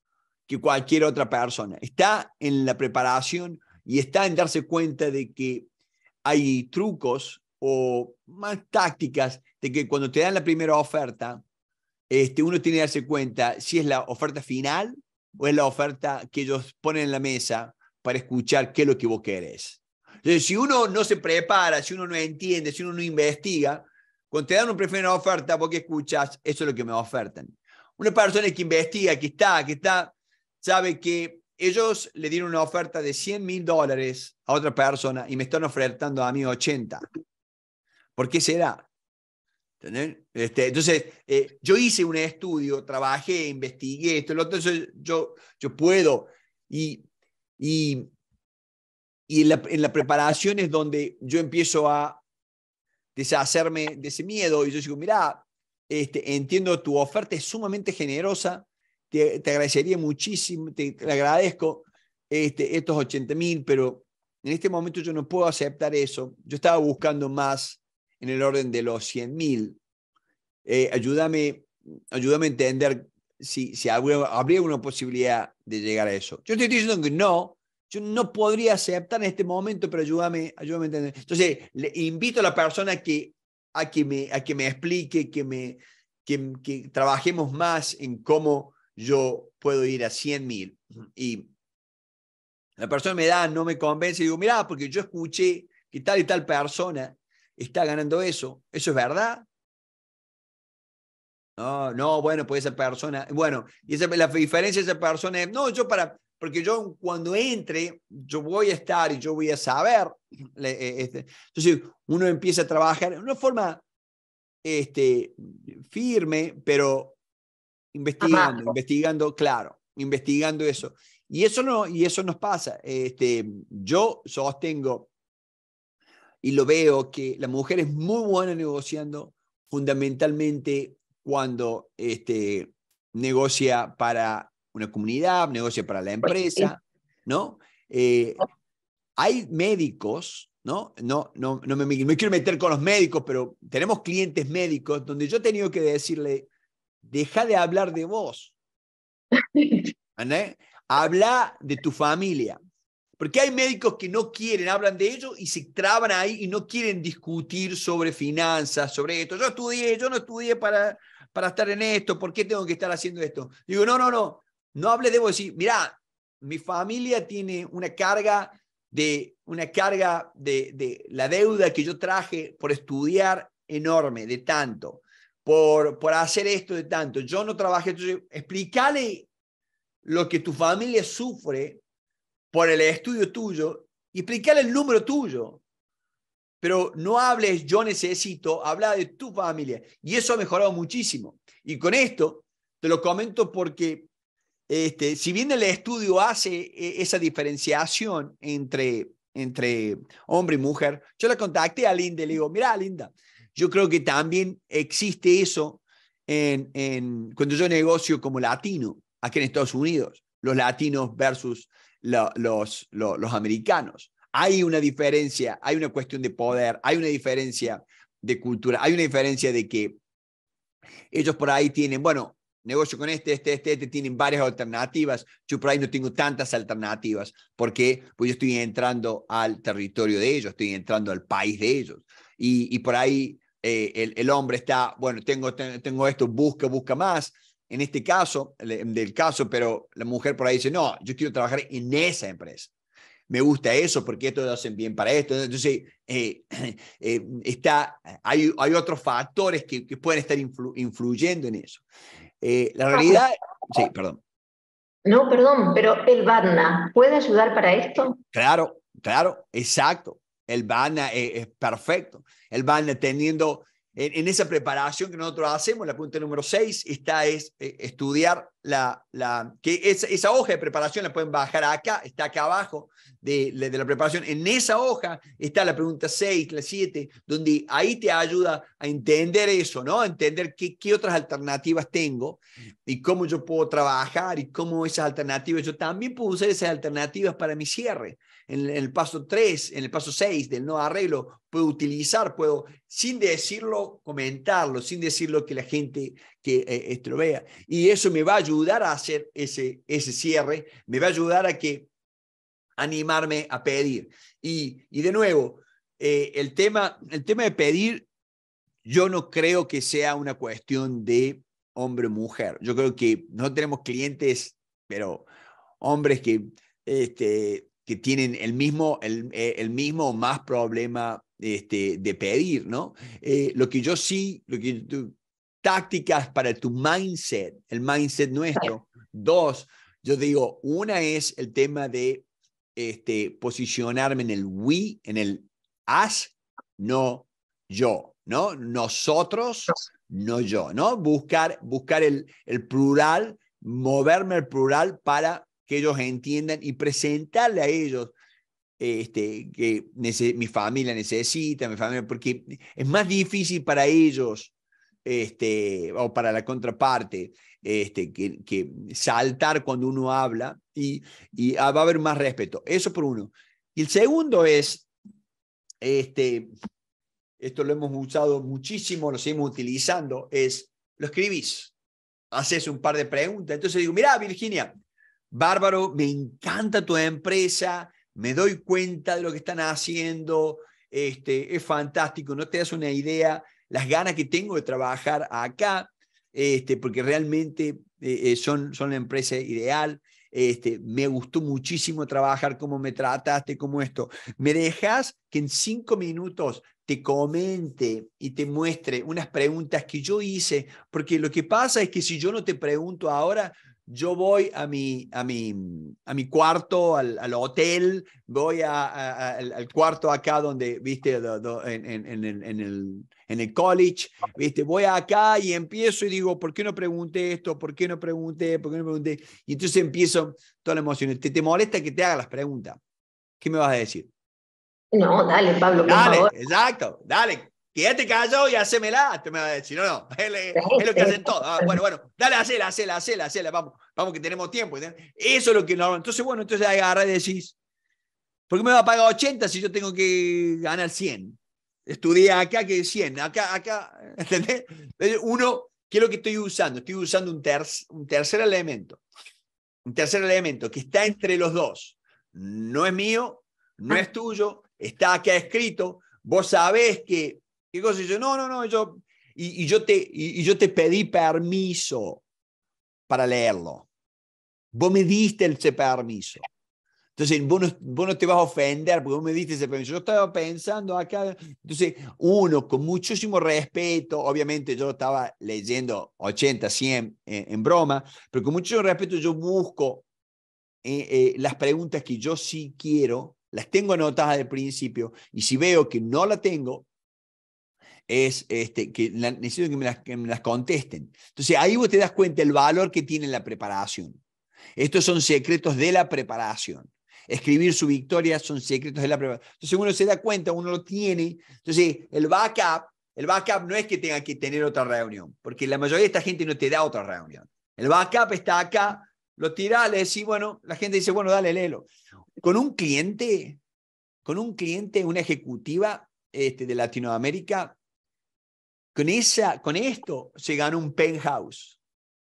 que cualquier otra persona. Está en la preparación y está en darse cuenta de que hay trucos o más tácticas de que cuando te dan la primera oferta, este, uno tiene que darse cuenta si es la oferta final o es la oferta que ellos ponen en la mesa para escuchar qué es lo que vos querés. Entonces, si uno no se prepara, si uno no entiende, si uno no investiga, cuando te dan un prefiero oferta, vos escuchas, eso es lo que me ofertan. Una persona que investiga, que está, que está, sabe que ellos le dieron una oferta de 100 mil dólares a otra persona y me están ofertando a mí 80. ¿Por qué será? Este, entonces, eh, yo hice un estudio, trabajé, investigué esto, lo entonces yo, yo puedo. Y, y, y en, la, en preparación es donde yo empiezo a deshacerme de ese miedo y yo digo, mira, este, entiendo tu oferta es sumamente generosa, te, te agradecería muchísimo, te, agradezco este, estos 80 mil, pero en este momento yo no puedo aceptar eso, yo estaba buscando más en el orden de los 100 mil. Eh, ayúdame, ayúdame a entender si, si habría, alguna una posibilidad de llegar a eso. Yo estoy diciendo que no, yo no podría aceptar en este momento, pero ayúdame, ayúdame a entender. Entonces, le invito a la persona que, a, que me, a que me explique, que, me, que, que trabajemos más en cómo yo puedo ir a 100 mil. Y la persona me da, no me convence, y digo, mirá, porque yo escuché que tal y tal persona está ganando eso. ¿Eso es verdad? No, no, bueno, pues esa persona, bueno, y la diferencia de esa persona es, no, yo para, porque yo cuando entre, yo voy a estar y yo voy a saber. Eh, este, entonces, uno empieza a trabajar de una forma este, firme, pero investigando, investigando, claro, investigando eso. Y eso, no, y eso nos pasa. Este, yo sostengo y lo veo que la mujer es muy buena negociando, fundamentalmente cuando este, negocia para una comunidad, negocia para la pues empresa, ¿no? Eh, hay médicos, ¿no? No, no, no me, quiero meter con los médicos, pero tenemos clientes médicos donde yo he tenido que decirle, deja de hablar de vos. Habla de tu familia, porque hay médicos que no quieren, hablan de ello y se traban ahí y no quieren discutir sobre finanzas, sobre esto. Yo estudié, yo no estudié para, para estar en esto, ¿por qué tengo que estar haciendo esto? Digo, no, no, no, no hable, debo decir, Mira, mi familia tiene una carga de una carga de, la deuda que yo traje por estudiar enorme, de tanto, por, por hacer esto de tanto. Yo no trabajé, entonces explícale lo que tu familia sufre por el estudio tuyo y el número tuyo. Pero no hables yo necesito, habla de tu familia. Y eso ha mejorado muchísimo. Y con esto te lo comento porque este, si bien el estudio hace eh, esa diferenciación entre, entre hombre y mujer, yo la contacté a Linda y le digo, mira Linda, yo creo que también existe eso en, en, cuando yo negocio como latino aquí en Estados Unidos, los latinos versus los, los, americanos. Hay una diferencia, hay una cuestión de poder, hay una diferencia de cultura, hay una diferencia de que ellos por ahí tienen, bueno, negocio con este, este, este, este, tienen varias alternativas. Yo por ahí no tengo tantas alternativas porque pues yo estoy entrando al territorio de ellos, estoy entrando al país de ellos. Y, por ahí eh, el, hombre está, bueno, tengo, tengo esto, busca, busca más en este caso, del caso, pero la mujer por ahí dice, no, yo quiero trabajar en esa empresa. Me gusta eso porque esto lo hacen bien para esto. Entonces, eh, eh, está, hay, otros factores que, pueden estar influyendo en eso. Eh, la ah, realidad... Sí, perdón. No, perdón, pero el BADNA puede ayudar para esto. Claro, claro, exacto. El BADNA es, perfecto. El BADNA teniendo en, esa preparación que nosotros hacemos, la pregunta número 6, está es eh, estudiar la, la que esa hoja de preparación la pueden bajar acá, está acá abajo de, de, la preparación. En esa hoja está la pregunta 6, la 7, donde ahí te ayuda a entender eso, ¿no? A entender qué, qué otras alternativas tengo y cómo yo puedo trabajar y cómo esas alternativas, yo también puedo usar esas alternativas para mi cierre en el paso 3, en el paso 6 del no arreglo, puedo utilizar, puedo, sin decirlo, comentarlo, sin decirlo que la gente que eh, vea. Y eso me va a ayudar a hacer ese, ese cierre, me va a ayudar a que animarme a pedir. Y, y de nuevo, eh, el, tema, el tema de pedir, yo no creo que sea una cuestión de hombre-mujer. o Yo creo que no tenemos clientes, pero hombres que este, que tienen el mismo, el, eh, mismo más problema este, de pedir, ¿no? Eh, lo que yo sí, lo que tácticas para tu mindset, el mindset nuestro. Dos, yo digo, una es el tema de este, posicionarme en el we, en el as, no yo, ¿no? Nosotros, no yo, ¿no? Buscar, buscar el, el plural, moverme al plural para que ellos entiendan y presentarle a ellos este, que mi familia necesita, mi familia, porque es más difícil para ellos este, o para la contraparte este, que, saltar cuando uno habla y, y va a haber más respeto. Eso por uno. Y el segundo es, este, esto lo hemos usado muchísimo, lo seguimos utilizando, es, lo escribís, haces un par de preguntas. Entonces digo, mira, Virginia, bárbaro, me encanta tu empresa, me doy cuenta de lo que están haciendo, este, es fantástico, no te das una idea las ganas que tengo de trabajar acá, este, porque realmente eh, eh, son, son la empresa ideal. Este, me gustó muchísimo trabajar, cómo me trataste, cómo esto. Me dejas que en cinco minutos te comente y te muestre unas preguntas que yo hice, porque lo que pasa es que si yo no te pregunto ahora, yo voy a mi, a mi, a mi cuarto, al, hotel, voy a, al, cuarto acá donde, viste, en, el, en el college, viste, voy acá y empiezo y digo, ¿por qué no pregunté esto? ¿Por qué no pregunté? ¿Por qué no pregunté? Y entonces empiezo toda la emoción. ¿Te, te molesta que te haga las preguntas? ¿Qué me vas a decir? No, dale, Pablo. dale, exacto, dale quédate callado y hacémela, te este me va a decir, no, no, es lo que hacen todos. Ah, bueno, bueno, dale, hacela, hacela, hacela, hacela, vamos, vamos que tenemos tiempo. Eso es lo que no, entonces, bueno, entonces agarra y decís, ¿por qué me va a pagar 80 si yo tengo que ganar 100? Estudié acá que 100, acá, acá, ¿entendés? Uno, ¿qué es lo que estoy usando? Estoy usando un, un tercer elemento, un tercer elemento que está entre los dos. No es mío, no es tuyo, está acá escrito, vos sabés que y yo, no, no, no, yo, y, yo te, y, yo te pedí permiso para leerlo. Vos me diste ese permiso. Entonces, vos no, te vas a ofender porque vos me diste ese permiso. Yo estaba pensando acá. Entonces, uno, con muchísimo respeto, obviamente yo estaba leyendo 80, 100 e, en, broma, pero con muchísimo respeto yo busco eh, eh, las preguntas que yo sí quiero, las tengo anotadas al principio, y si veo que no la tengo, es este, que necesito que me, las, contesten. Entonces ahí vos te das cuenta el valor que tiene la preparación. Estos son secretos de la preparación. Escribir su victoria son secretos de la preparación. Entonces uno se da cuenta, uno lo tiene. Entonces el backup, el backup no es que tenga que tener otra reunión, porque la mayoría de esta gente no te da otra reunión. El backup está acá, lo tira, le decís, bueno, la gente dice, bueno, dale, léelo. Con un cliente, con un cliente, una ejecutiva este, de Latinoamérica, con, con esto se ganó un penthouse.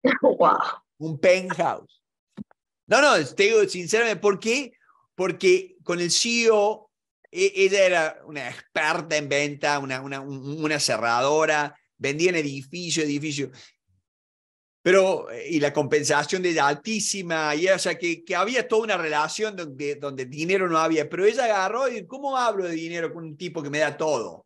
Un penthouse. No, no, te digo sinceramente, ¿por qué? Porque con el CEO, e, ella era una experta en venta, una, una, cerradora, vendía en edificio, edificio. Pero, eh, y la compensación de altísima, o sea, que, había toda una relación donde, donde dinero no había, pero ella agarró y, ¿cómo hablo de dinero con un tipo que me da todo?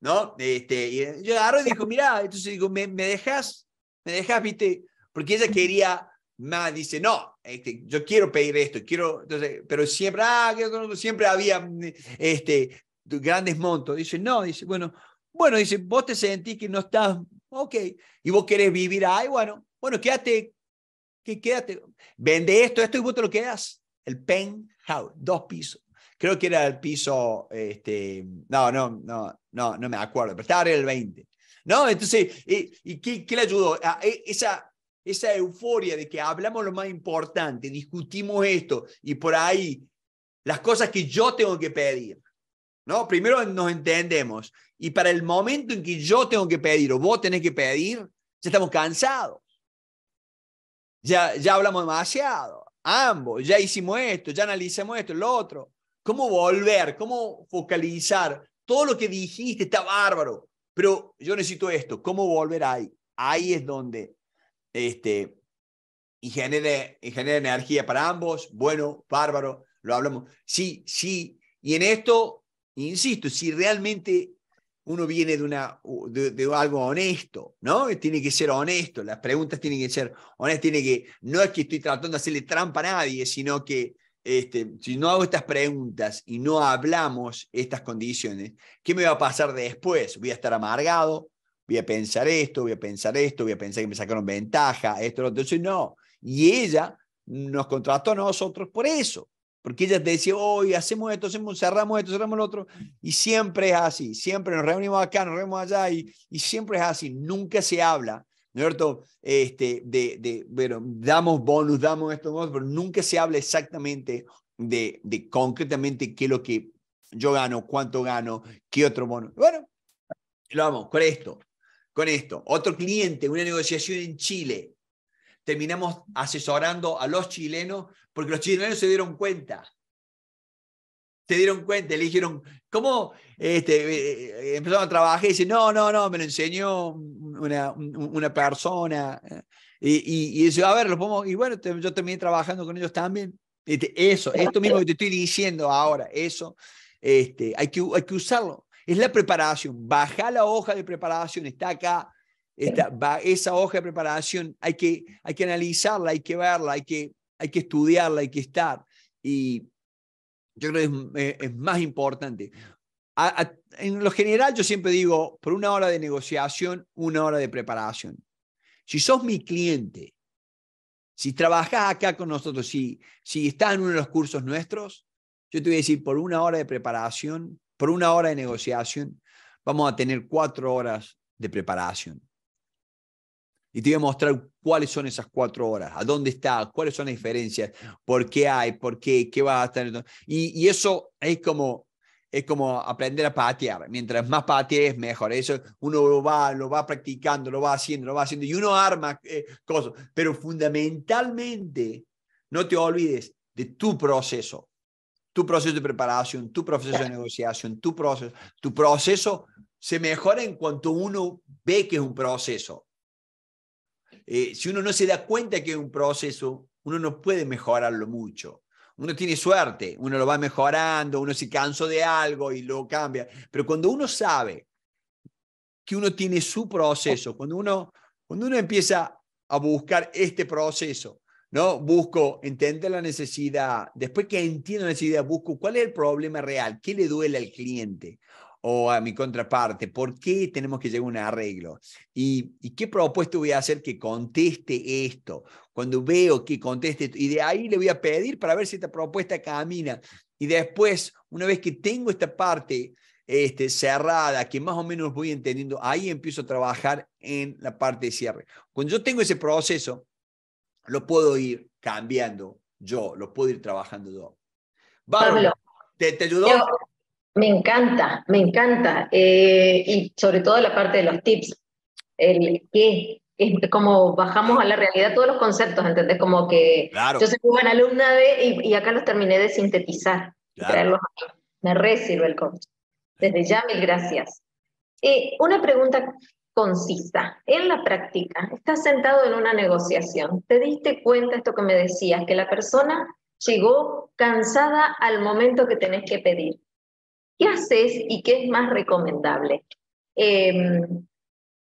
¿no? Este, y eh, yo agarro y dijo, mira entonces digo, ¿me, me dejas? ¿Me dejas, viste? Porque ella quería más, dice, no, este, yo quiero pedir esto, quiero, entonces, pero siempre, ah, siempre había mm, este, grandes montos. Dice, no, dice, bueno, bueno, dice, vos te sentís que no estás, ok, y vos querés vivir ahí, bueno, bueno, quédate, que quédate, vende esto, esto y vos te lo quedas. El penthouse, dos pisos. Creo que era el piso, este, no, no, no, no, no me acuerdo, pero estaba en el 20. ¿No? Entonces, ¿y, qué, qué, le ayudó? Ah, e, esa, esa euforia de que hablamos lo más importante, discutimos esto y por ahí las cosas que yo tengo que pedir. ¿No? Primero nos entendemos y para el momento en que yo tengo que pedir o vos tenés que pedir, ya estamos cansados. Ya, ya hablamos demasiado, ambos, ya hicimos esto, ya analizamos esto, lo otro. ¿Cómo volver? ¿Cómo focalizar todo lo que dijiste está bárbaro, pero yo necesito esto, ¿cómo volver ahí? Ahí es donde este, y genera, energía para ambos, bueno, bárbaro, lo hablamos. Sí, sí, y en esto, insisto, si realmente uno viene de, una, algo honesto, ¿no? Tiene que ser honesto, las preguntas tienen que ser honestas, tiene que, no es que estoy tratando de hacerle trampa a nadie, sino que este, si no hago estas preguntas y no hablamos estas condiciones, ¿qué me va a pasar después? Voy a estar amargado, voy a pensar esto, voy a pensar esto, voy a pensar que me sacaron ventaja, esto, lo otro. Entonces, no. Y ella nos contrató a nosotros por eso, porque ella decía, hoy hacemos esto, hacemos, cerramos esto, cerramos lo otro. Y siempre es así, siempre nos reunimos acá, nos reunimos allá, y, y siempre es así, nunca se habla ¿no es cierto? Este, de, de, bueno, damos bonus, damos estos bonos, pero nunca se habla exactamente de, de concretamente qué es lo que yo gano, cuánto gano, qué otro bono. Bueno, lo vamos con esto, con esto. Otro cliente, una negociación en Chile. Terminamos asesorando a los chilenos porque los chilenos se dieron cuenta te dieron cuenta, le dijeron, ¿cómo? Este, eh, eh, empezaron a trabajar y dice, no, no, no, me lo enseñó una, una persona. Y, y, dice, a ver, y bueno, yo terminé trabajando con ellos también. Este, eso, esto mismo que te estoy diciendo ahora, eso, este, hay, que, hay que usarlo. Es la preparación, baja la hoja de preparación, está acá, esta, esa hoja de preparación hay que, hay que analizarla, hay que verla, hay que, hay que estudiarla, hay que estar. Y, yo creo que es, eh, más importante. en lo general yo siempre digo, por una hora de negociación, una hora de preparación. Si sos mi cliente, si trabajás acá con nosotros, si, si estás en uno de los cursos nuestros, yo te voy a decir, por una hora de preparación, por una hora de negociación, vamos a tener cuatro horas de preparación. Y te voy a mostrar cuáles son esas cuatro horas, a dónde está, cuáles son las diferencias, por qué hay, por qué, qué vas a estar. Y, eso es como, es como aprender a patear. Mientras más patees, mejor. Eso uno lo va, lo va practicando, lo va haciendo, lo va haciendo y uno arma eh, cosas. Pero fundamentalmente, no te olvides de tu proceso, tu proceso de preparación, tu proceso de negociación, tu proceso. Tu proceso se mejora en cuanto uno ve que es un proceso. Eh, si uno no se da cuenta que es un proceso, uno no puede mejorarlo mucho. Uno tiene suerte, uno lo va mejorando, uno se cansa de algo y lo cambia. Pero cuando uno sabe que uno tiene su proceso, cuando uno, cuando uno empieza a buscar este proceso, ¿no? Busco entender la necesidad, después que entiendo la necesidad, busco cuál es el problema real, qué le duele al cliente o a mi contraparte? ¿Por qué tenemos que llegar a un arreglo? ¿Y, qué propuesta voy a hacer que conteste esto? Cuando veo que conteste y de ahí le voy a pedir para ver si esta propuesta camina. Y después, una vez que tengo esta parte este, cerrada, que más o menos voy entendiendo, ahí empiezo a trabajar en la parte de cierre. Cuando yo tengo ese proceso, lo puedo ir cambiando yo, lo puedo ir trabajando yo. Pablo, ¿te, te ayudó? Me encanta, me encanta. Eh, y sobre todo la parte de los tips. El qué, como bajamos a la realidad todos los conceptos, ¿entendés? Como que yo soy muy alumna de, y, acá los terminé de sintetizar. Me re el coach. Desde ya, mil gracias. Eh, una pregunta concisa. En la práctica, estás sentado en una negociación. ¿Te diste cuenta esto que me decías, que la persona llegó cansada al momento que tenés que pedir? ¿Qué haces y qué es más recomendable? Em,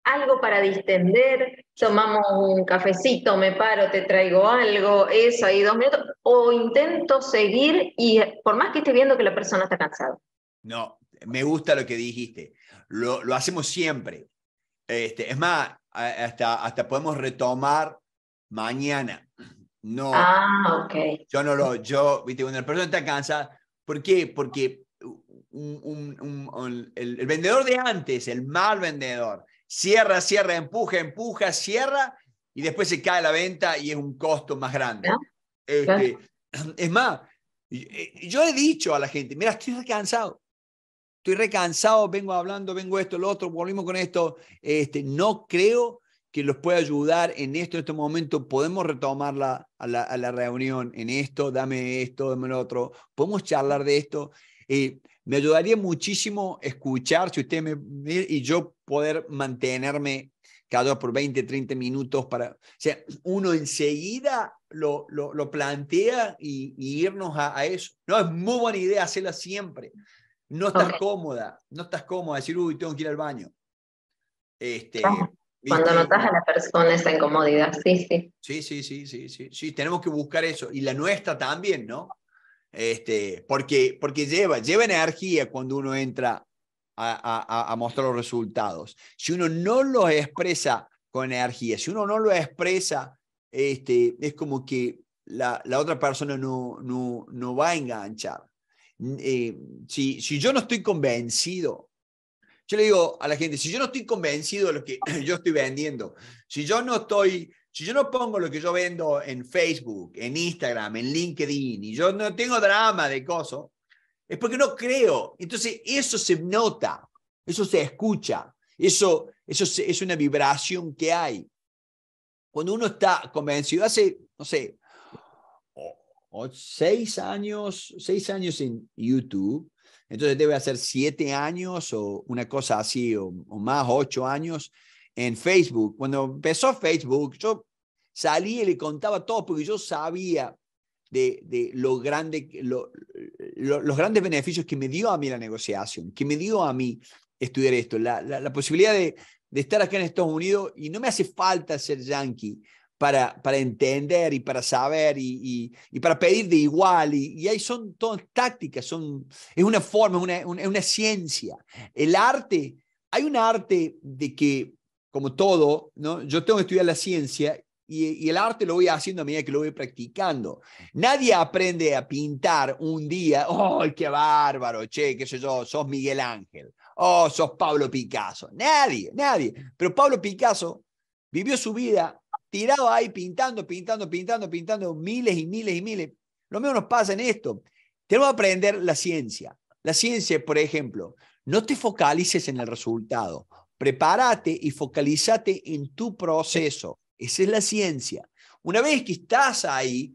algo para distender, tomamos un cafecito, me paro, te traigo algo, eso ahí dos minutos, o intento seguir y por más que esté viendo que la persona está cansada. No, me gusta lo que dijiste, lo, lo hacemos siempre. Este, es más, hasta, hasta podemos retomar mañana. No. Ah, ok. Yo no lo, yo, viste, cuando la persona está cansada, ¿por qué? Porque un, el, vendedor de antes, el mal vendedor, cierra, cierra, empuja, empuja, cierra y después se cae la venta y es un costo más grande. Este, es más, yo he dicho a la gente, mira, estoy cansado, estoy recansado, vengo hablando, vengo esto, lo otro, volvimos con esto, este, no creo que los pueda ayudar en esto, en este momento, podemos retomar la, a, la, a la reunión en esto, dame esto, dame lo otro, podemos charlar de esto. Eh, me ayudaría muchísimo escuchar si usted me y yo poder mantenerme cada dos por 20, 30 minutos para, o sea, uno enseguida lo, lo, plantea y, irnos a, eso. No, es muy buena idea hacerla siempre. No estás cómoda, no estás cómoda, decir, uy, tengo que ir al baño. Este, Cuando notas a la persona esa incomodidad, sí, sí. Sí, sí, sí, sí, sí, sí, tenemos que buscar eso. Y la nuestra también, ¿no? Este, porque, porque lleva, lleva energía cuando uno entra a, mostrar los resultados. Si uno no los expresa con energía, si uno no lo expresa, este, es como que la, otra persona no, no, no, va a enganchar. Eh, si, si, yo no estoy convencido, yo le digo a la gente, si yo no estoy convencido de lo que yo estoy vendiendo, si yo no estoy si yo no pongo lo que yo vendo en Facebook, en Instagram, en LinkedIn, y yo no tengo drama de cosas, es porque no creo. Entonces, eso se nota, eso se escucha, eso, eso es una vibración que hay. Cuando uno está convencido, hace, no sé, seis años, seis años en YouTube, entonces debe hacer siete años o una cosa así, o, o más, ocho años, en Facebook. Cuando empezó Facebook, yo salí y le contaba todo porque yo sabía de, de lo grande, los grandes beneficios que me dio a mí la negociación, que me dio a mí estudiar esto, la, la, posibilidad de, de, estar acá en Estados Unidos y no me hace falta ser yankee. Para, para entender y para saber y, y, para pedir de igual. Y, y, ahí son todas tácticas, son, es una forma, es una, es una ciencia. El arte, hay un arte de que como todo, ¿no? yo tengo que estudiar la ciencia y, el arte lo voy haciendo a medida que lo voy practicando. Nadie aprende a pintar un día, ¡oh, qué bárbaro! Che, qué sé yo, sos Miguel Ángel, ¡oh, sos Pablo Picasso! Nadie, nadie. Pero Pablo Picasso vivió su vida tirado ahí pintando, pintando, pintando, pintando miles y miles y miles. Lo mismo nos pasa en esto. Tenemos que aprender la ciencia. La ciencia, por ejemplo, no te focalices en el resultado prepárate y focalízate en tu proceso. Esa es la ciencia. Una vez que estás ahí,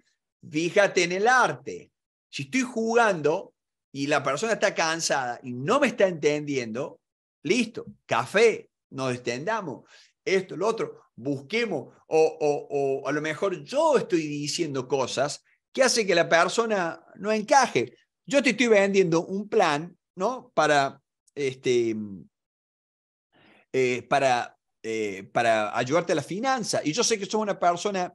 fíjate en el arte. Si estoy jugando y la persona está cansada y no me está entendiendo, listo, café, nos extendamos, esto, lo otro, busquemos, o, o, o a lo mejor yo estoy diciendo cosas que hace que la persona no encaje. Yo te estoy vendiendo un plan, ¿no? Para este, eh, para, eh, para ayudarte a la finanza. Y yo sé que sos una persona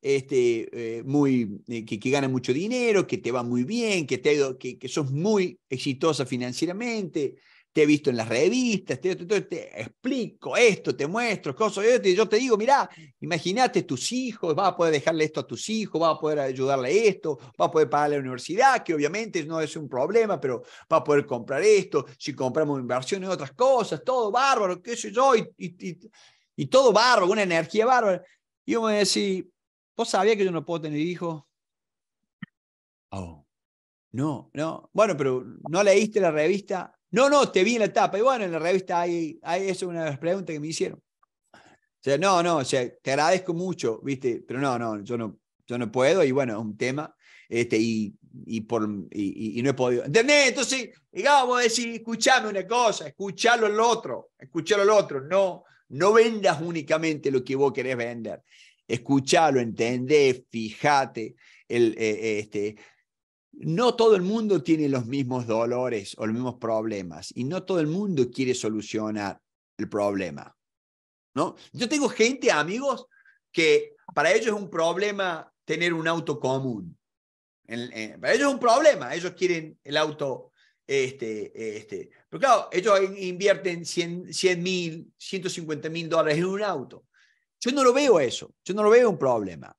este, eh, muy, que, gana mucho dinero, que te va muy bien, que, te, que, que sos muy exitosa financieramente, te he visto en las revistas, te, explico esto, te muestro cosas, y yo te digo, mirá, imagínate tus hijos, vas a poder dejarle esto a tus hijos, vas a poder ayudarle esto, vas a poder pagar la universidad, que obviamente no es un problema, pero vas a poder comprar esto, si compramos inversiones, otras cosas, todo bárbaro, qué sé yo, y, todo bárbaro, una energía bárbara. Y yo me decía, ¿vos sabías que yo no puedo tener hijos? Oh. No, no. Bueno, pero ¿no leíste la revista? No, no, te vi en la tapa. Y bueno, en la revista hay, hay eso, una de las preguntas que me hicieron. O sea, no, no, o sea, te agradezco mucho, ¿viste? Pero no, no, yo no, yo no puedo y bueno, es un tema. Este, y, y, por, y, no he podido. ¿Entendés? Entonces, digamos, decir, escuchame una cosa, escuchalo al otro, escuchalo al otro. No, no vendas únicamente lo que vos querés vender. Escuchalo, entendé, fíjate. El, eh, este, no todo el mundo tiene los mismos dolores o los mismos problemas y no todo el mundo quiere solucionar el problema. ¿no? Yo tengo gente, amigos, que para ellos es un problema tener un auto común. para ellos es un problema, ellos quieren el auto. Este, este. Pero claro, ellos invierten 100 mil, 150 mil dólares en un auto. Yo no lo veo eso, yo no lo veo un problema.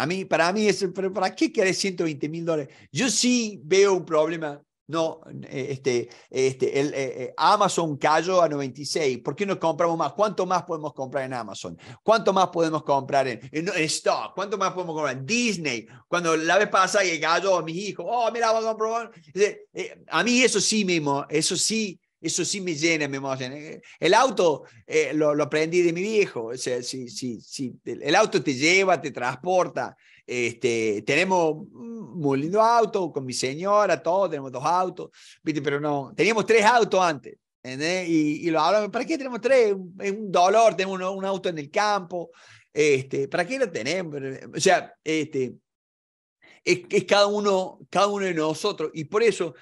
A mí, para mí es, ¿para qué querés 120 mil dólares? Yo sí veo un problema. No, eh, este, este, el, eh, eh, Amazon cayó a 96. ¿Por qué no compramos más? ¿Cuánto más podemos comprar en Amazon? ¿Cuánto más podemos comprar en, en, stock? ¿Cuánto más podemos comprar en Disney? Cuando la vez pasa que cayó a mis hijos, oh, mira, vamos a comprar. a mí eso sí mismo, eso sí eso sí me llena, me emociona. El auto eh, lo, aprendí de mi viejo. O sea, sí, sí, sí. El auto te lleva, te transporta. Este, tenemos muy lindo auto con mi señora, todos tenemos dos autos, pero no, teníamos tres autos antes. Y, lo hablan, ¿para qué tenemos tres? Es un dolor, tenemos un, auto en el campo. Este, ¿Para qué lo tenemos? O sea, este, es, es cada, uno, cada uno de nosotros. Y por eso,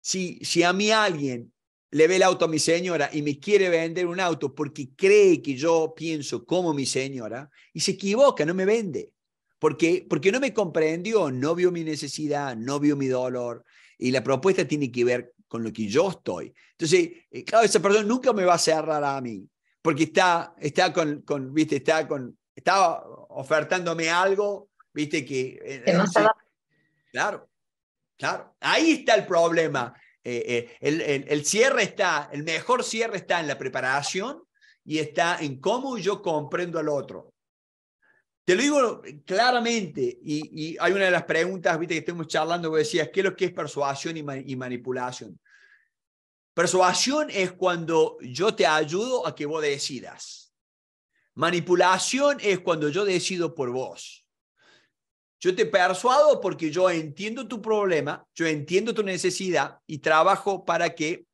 si, si a mí alguien le ve el auto a mi señora y me quiere vender un auto porque cree que yo pienso como mi señora y se equivoca, no me vende. Porque, porque no me comprendió, no vio mi necesidad, no vio mi dolor. Y la propuesta tiene que ver con lo que yo estoy. Entonces, eh, claro, esa persona nunca me va a cerrar a mí, porque está, está, con, con ¿viste? está, con, estaba ofertándome algo, viste, que... Eh, eh, claro, claro. Ahí está el problema eh, eh, el, cierre está, el mejor cierre está en la preparación y está en cómo yo comprendo al otro. Te lo digo claramente, y, hay una de las preguntas ¿viste, que estamos charlando, que decías, ¿qué es lo que es persuasión y manipulación? Persuasión es cuando yo te ayudo a que vos decidas. Manipulación es cuando yo decido por vos. Yo te persuado porque yo entiendo tu problema, yo entiendo tu necesidad y trabajo para que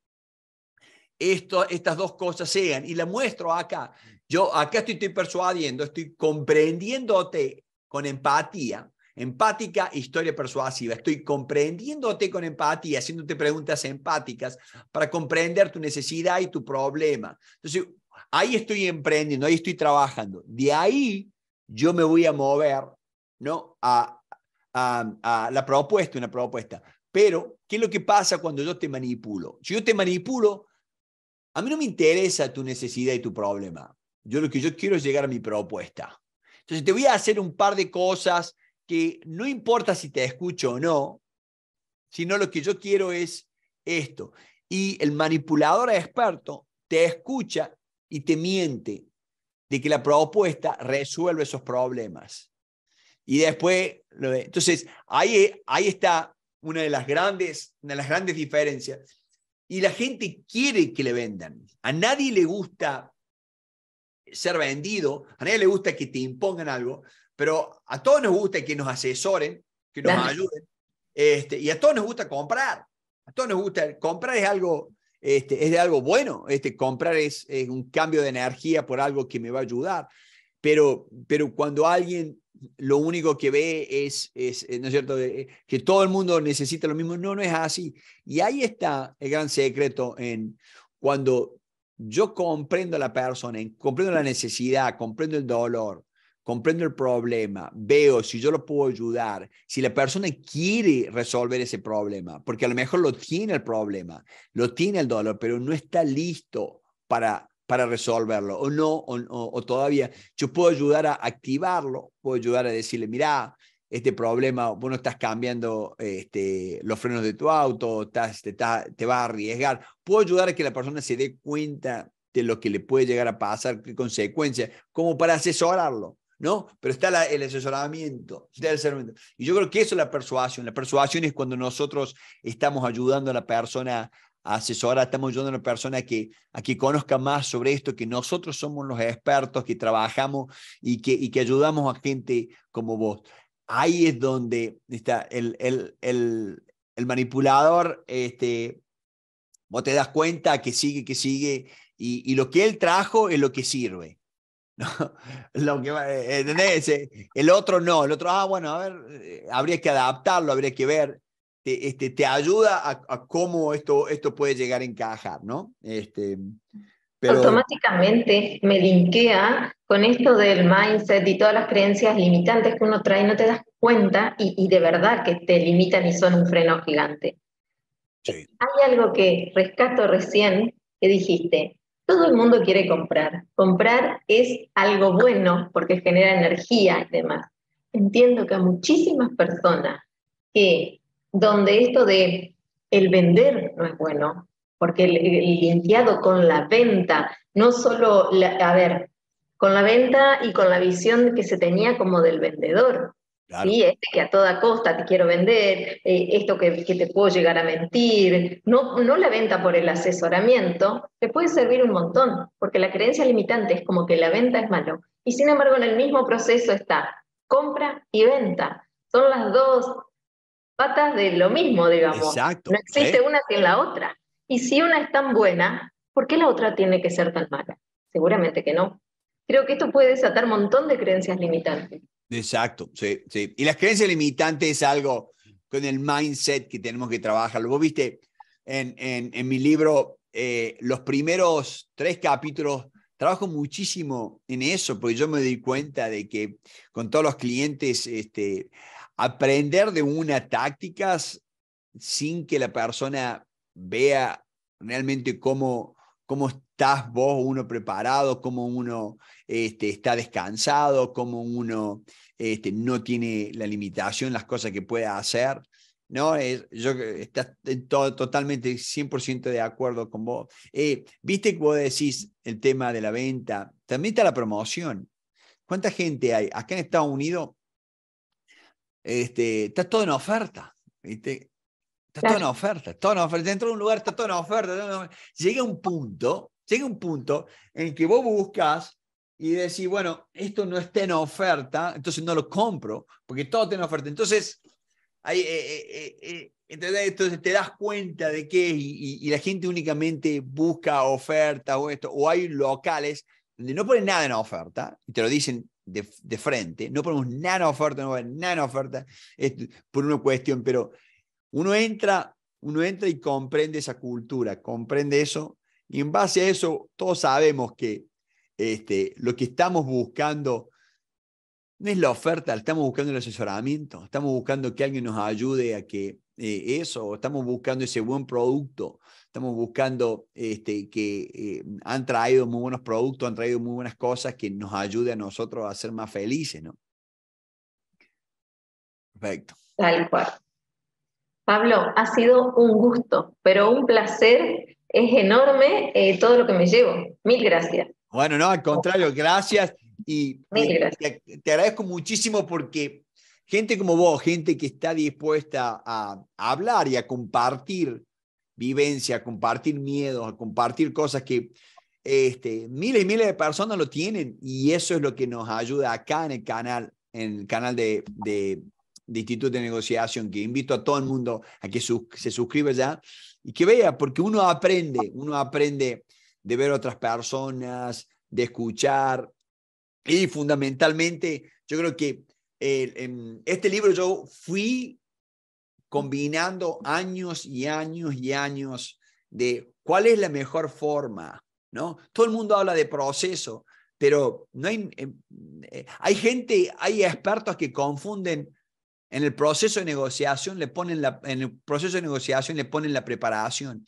estas dos cosas sean. Y la muestro acá. Yo acá estoy, estoy persuadiendo, estoy comprendiéndote con empatía, empática, historia persuasiva. Estoy comprendiéndote con empatía, haciéndote preguntas empáticas para comprender tu necesidad y tu problema. Entonces, ahí estoy emprendiendo, ahí estoy trabajando. De ahí yo me voy a mover a, la propuesta, una propuesta. Pero, ¿qué es lo que pasa cuando yo te manipulo? Si yo te manipulo, a mí no me interesa tu necesidad y tu problema. Yo lo que yo quiero es llegar a mi propuesta. Entonces, te voy a hacer un par de cosas que no importa si te escucho o no, sino lo que yo quiero es esto. Y el manipulador experto te escucha y te miente de que la propuesta resuelve esos problemas. Y después, entonces, ahí, ahí está una de, las grandes, de las grandes diferencias. Y la gente quiere que le vendan. A nadie le gusta ser vendido, a nadie le gusta que te impongan algo, pero a todos nos gusta que nos asesoren, que nos ayuden. Este, y a todos nos gusta comprar. A todos nos gusta, comprar es algo, este, es de algo bueno. Este, comprar es, un cambio de energía por algo que me va a ayudar. Pero, pero cuando alguien lo único que ve es, es, eh, ¿no es cierto?, eh, que todo el mundo necesita lo mismo. No, no es así. Y ahí está el gran secreto en cuando yo comprendo a la persona, comprendo la necesidad, comprendo el dolor, comprendo el problema, veo si yo lo puedo ayudar, si la persona quiere resolver ese problema, porque a lo mejor lo tiene el problema, lo tiene el dolor, pero no está listo para para resolverlo, o no, o, todavía yo puedo ayudar a activarlo, puedo ayudar a decirle, mira este problema, vos no estás cambiando este, los frenos de tu auto, estás, te, va a arriesgar. Puedo ayudar a que la persona se dé cuenta de lo que le puede llegar a pasar, qué consecuencias, como para asesorarlo, ¿no? Pero está el asesoramiento, está el asesoramiento. Y yo creo que eso es la persuasión. La persuasión es cuando nosotros estamos ayudando a la persona asesora, estamos ayudando a una persona que, a que conozca más sobre esto, que nosotros somos los expertos, que trabajamos y que, y que ayudamos a gente como vos. Ahí es donde está el, el, el, manipulador, este, vos te das cuenta que sigue, que sigue, y, lo que él trajo es lo que sirve. No, lo que, eh, ¿entendés? El otro no, el otro, ah, bueno, a ver, eh, habría que adaptarlo, habría que ver. Este, te, ayuda a, cómo esto, esto puede llegar a encajar, ¿no? Este, pero... Automáticamente me linkea con esto del mindset y todas las creencias limitantes que uno trae, no te das cuenta y, de verdad que te limitan y son un freno gigante. Hay algo que rescato recién que dijiste, todo el mundo quiere comprar, comprar es algo bueno porque genera energía y demás. Entiendo que a muchísimas personas que donde esto de el vender no es bueno, porque el, el con la venta, no solo, a ver, con la venta y con la visión que se tenía como del vendedor. Sí, este que a toda costa te quiero vender, eh, esto que, que, te puedo llegar a mentir, no, no la venta por el asesoramiento, te puede servir un montón, porque la creencia limitante es como que la venta es malo. Y sin embargo, en el mismo proceso está compra y venta. Son las dos patas de lo mismo, digamos. No existe ¿eh? una sin la otra. Y si una es tan buena, ¿por qué la otra tiene que ser tan mala? Seguramente que no. Creo que esto puede desatar un montón de creencias limitantes. Exacto, Y las creencias limitantes es algo con el mindset que tenemos que trabajar. Vos viste en, en, mi libro, eh, los primeros tres capítulos, trabajo muchísimo en eso, porque yo me di cuenta de que con todos los clientes, este, aprender de una tácticas sin que la persona vea realmente cómo, cómo estás vos, uno preparado, cómo uno este, está descansado, cómo uno este, no tiene la limitación, las cosas que pueda hacer. No, es, yo está totalmente 100% de acuerdo con vos. Eh, Viste que vos decís el tema de la venta, también está la promoción. ¿Cuánta gente hay? Acá en Estados Unidos este, está todo en oferta. ¿viste? Está todo en oferta, en oferta. Dentro de un lugar está todo en oferta. Llega un punto, llega un punto en que vos buscas y decís, bueno, esto no está en oferta, entonces no lo compro, porque todo está en oferta. Entonces, hay, eh, eh, eh, entonces te das cuenta de que y, y, la gente únicamente busca oferta o esto, o hay locales donde no ponen nada en oferta y te lo dicen de, frente, no ponemos nada oferta, no nada oferta, por una cuestión, pero uno entra, uno entra y comprende esa cultura, comprende eso, y en base a eso todos sabemos que este, lo que estamos buscando no es la oferta, estamos buscando el asesoramiento, estamos buscando que alguien nos ayude a que eh, eso, estamos buscando ese buen producto, estamos buscando este, que eh, han traído muy buenos productos, han traído muy buenas cosas que nos ayuden a nosotros a ser más felices, ¿no? Perfecto. Tal cual. Pablo, ha sido un gusto, pero un placer, es enorme eh, todo lo que me llevo. Mil gracias. Bueno, no, al contrario, gracias y te agradezco muchísimo porque gente como vos, gente que está dispuesta a, hablar y a compartir vivencia, a compartir miedos, a compartir cosas que este, miles y miles de personas lo tienen y eso es lo que nos ayuda acá en el canal, en el canal de, Instituto de Negociación, que invito a todo el mundo a que se suscriba ya y que vea, porque uno aprende, uno aprende de ver otras personas, de escuchar y fundamentalmente yo creo que en em, este libro yo fui combinando años y años y años de cuál es la mejor forma, ¿no? Todo el mundo habla de proceso, pero no hay, em, eh, hay gente, hay expertos que confunden en el proceso de negociación, le ponen la, en el proceso de negociación le ponen la preparación.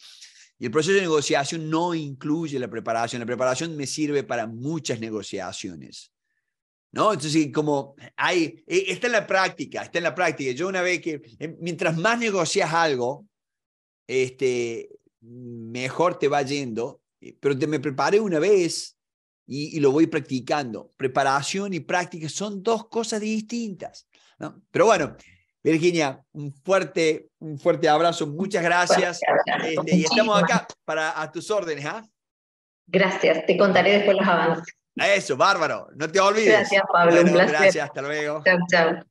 Y el proceso de negociación no incluye la preparación. La preparación me sirve para muchas negociaciones. ¿no? Entonces, como hay, e, está en la práctica, está en la práctica. Yo una vez que, em, mientras más negocias algo, este, mejor te va yendo, eh, pero te me preparé una vez y, lo voy practicando. Preparación y práctica son dos cosas distintas, ¿no? Pero bueno. Virginia, un fuerte, un fuerte abrazo, muchas gracias. Este, y estamos acá para a tus órdenes. ¿ah? Gracias, te contaré después los avances. Eso, bárbaro. No te olvides. Gracias, Pablo. un placer. Gracias, hasta luego. Chao, chao.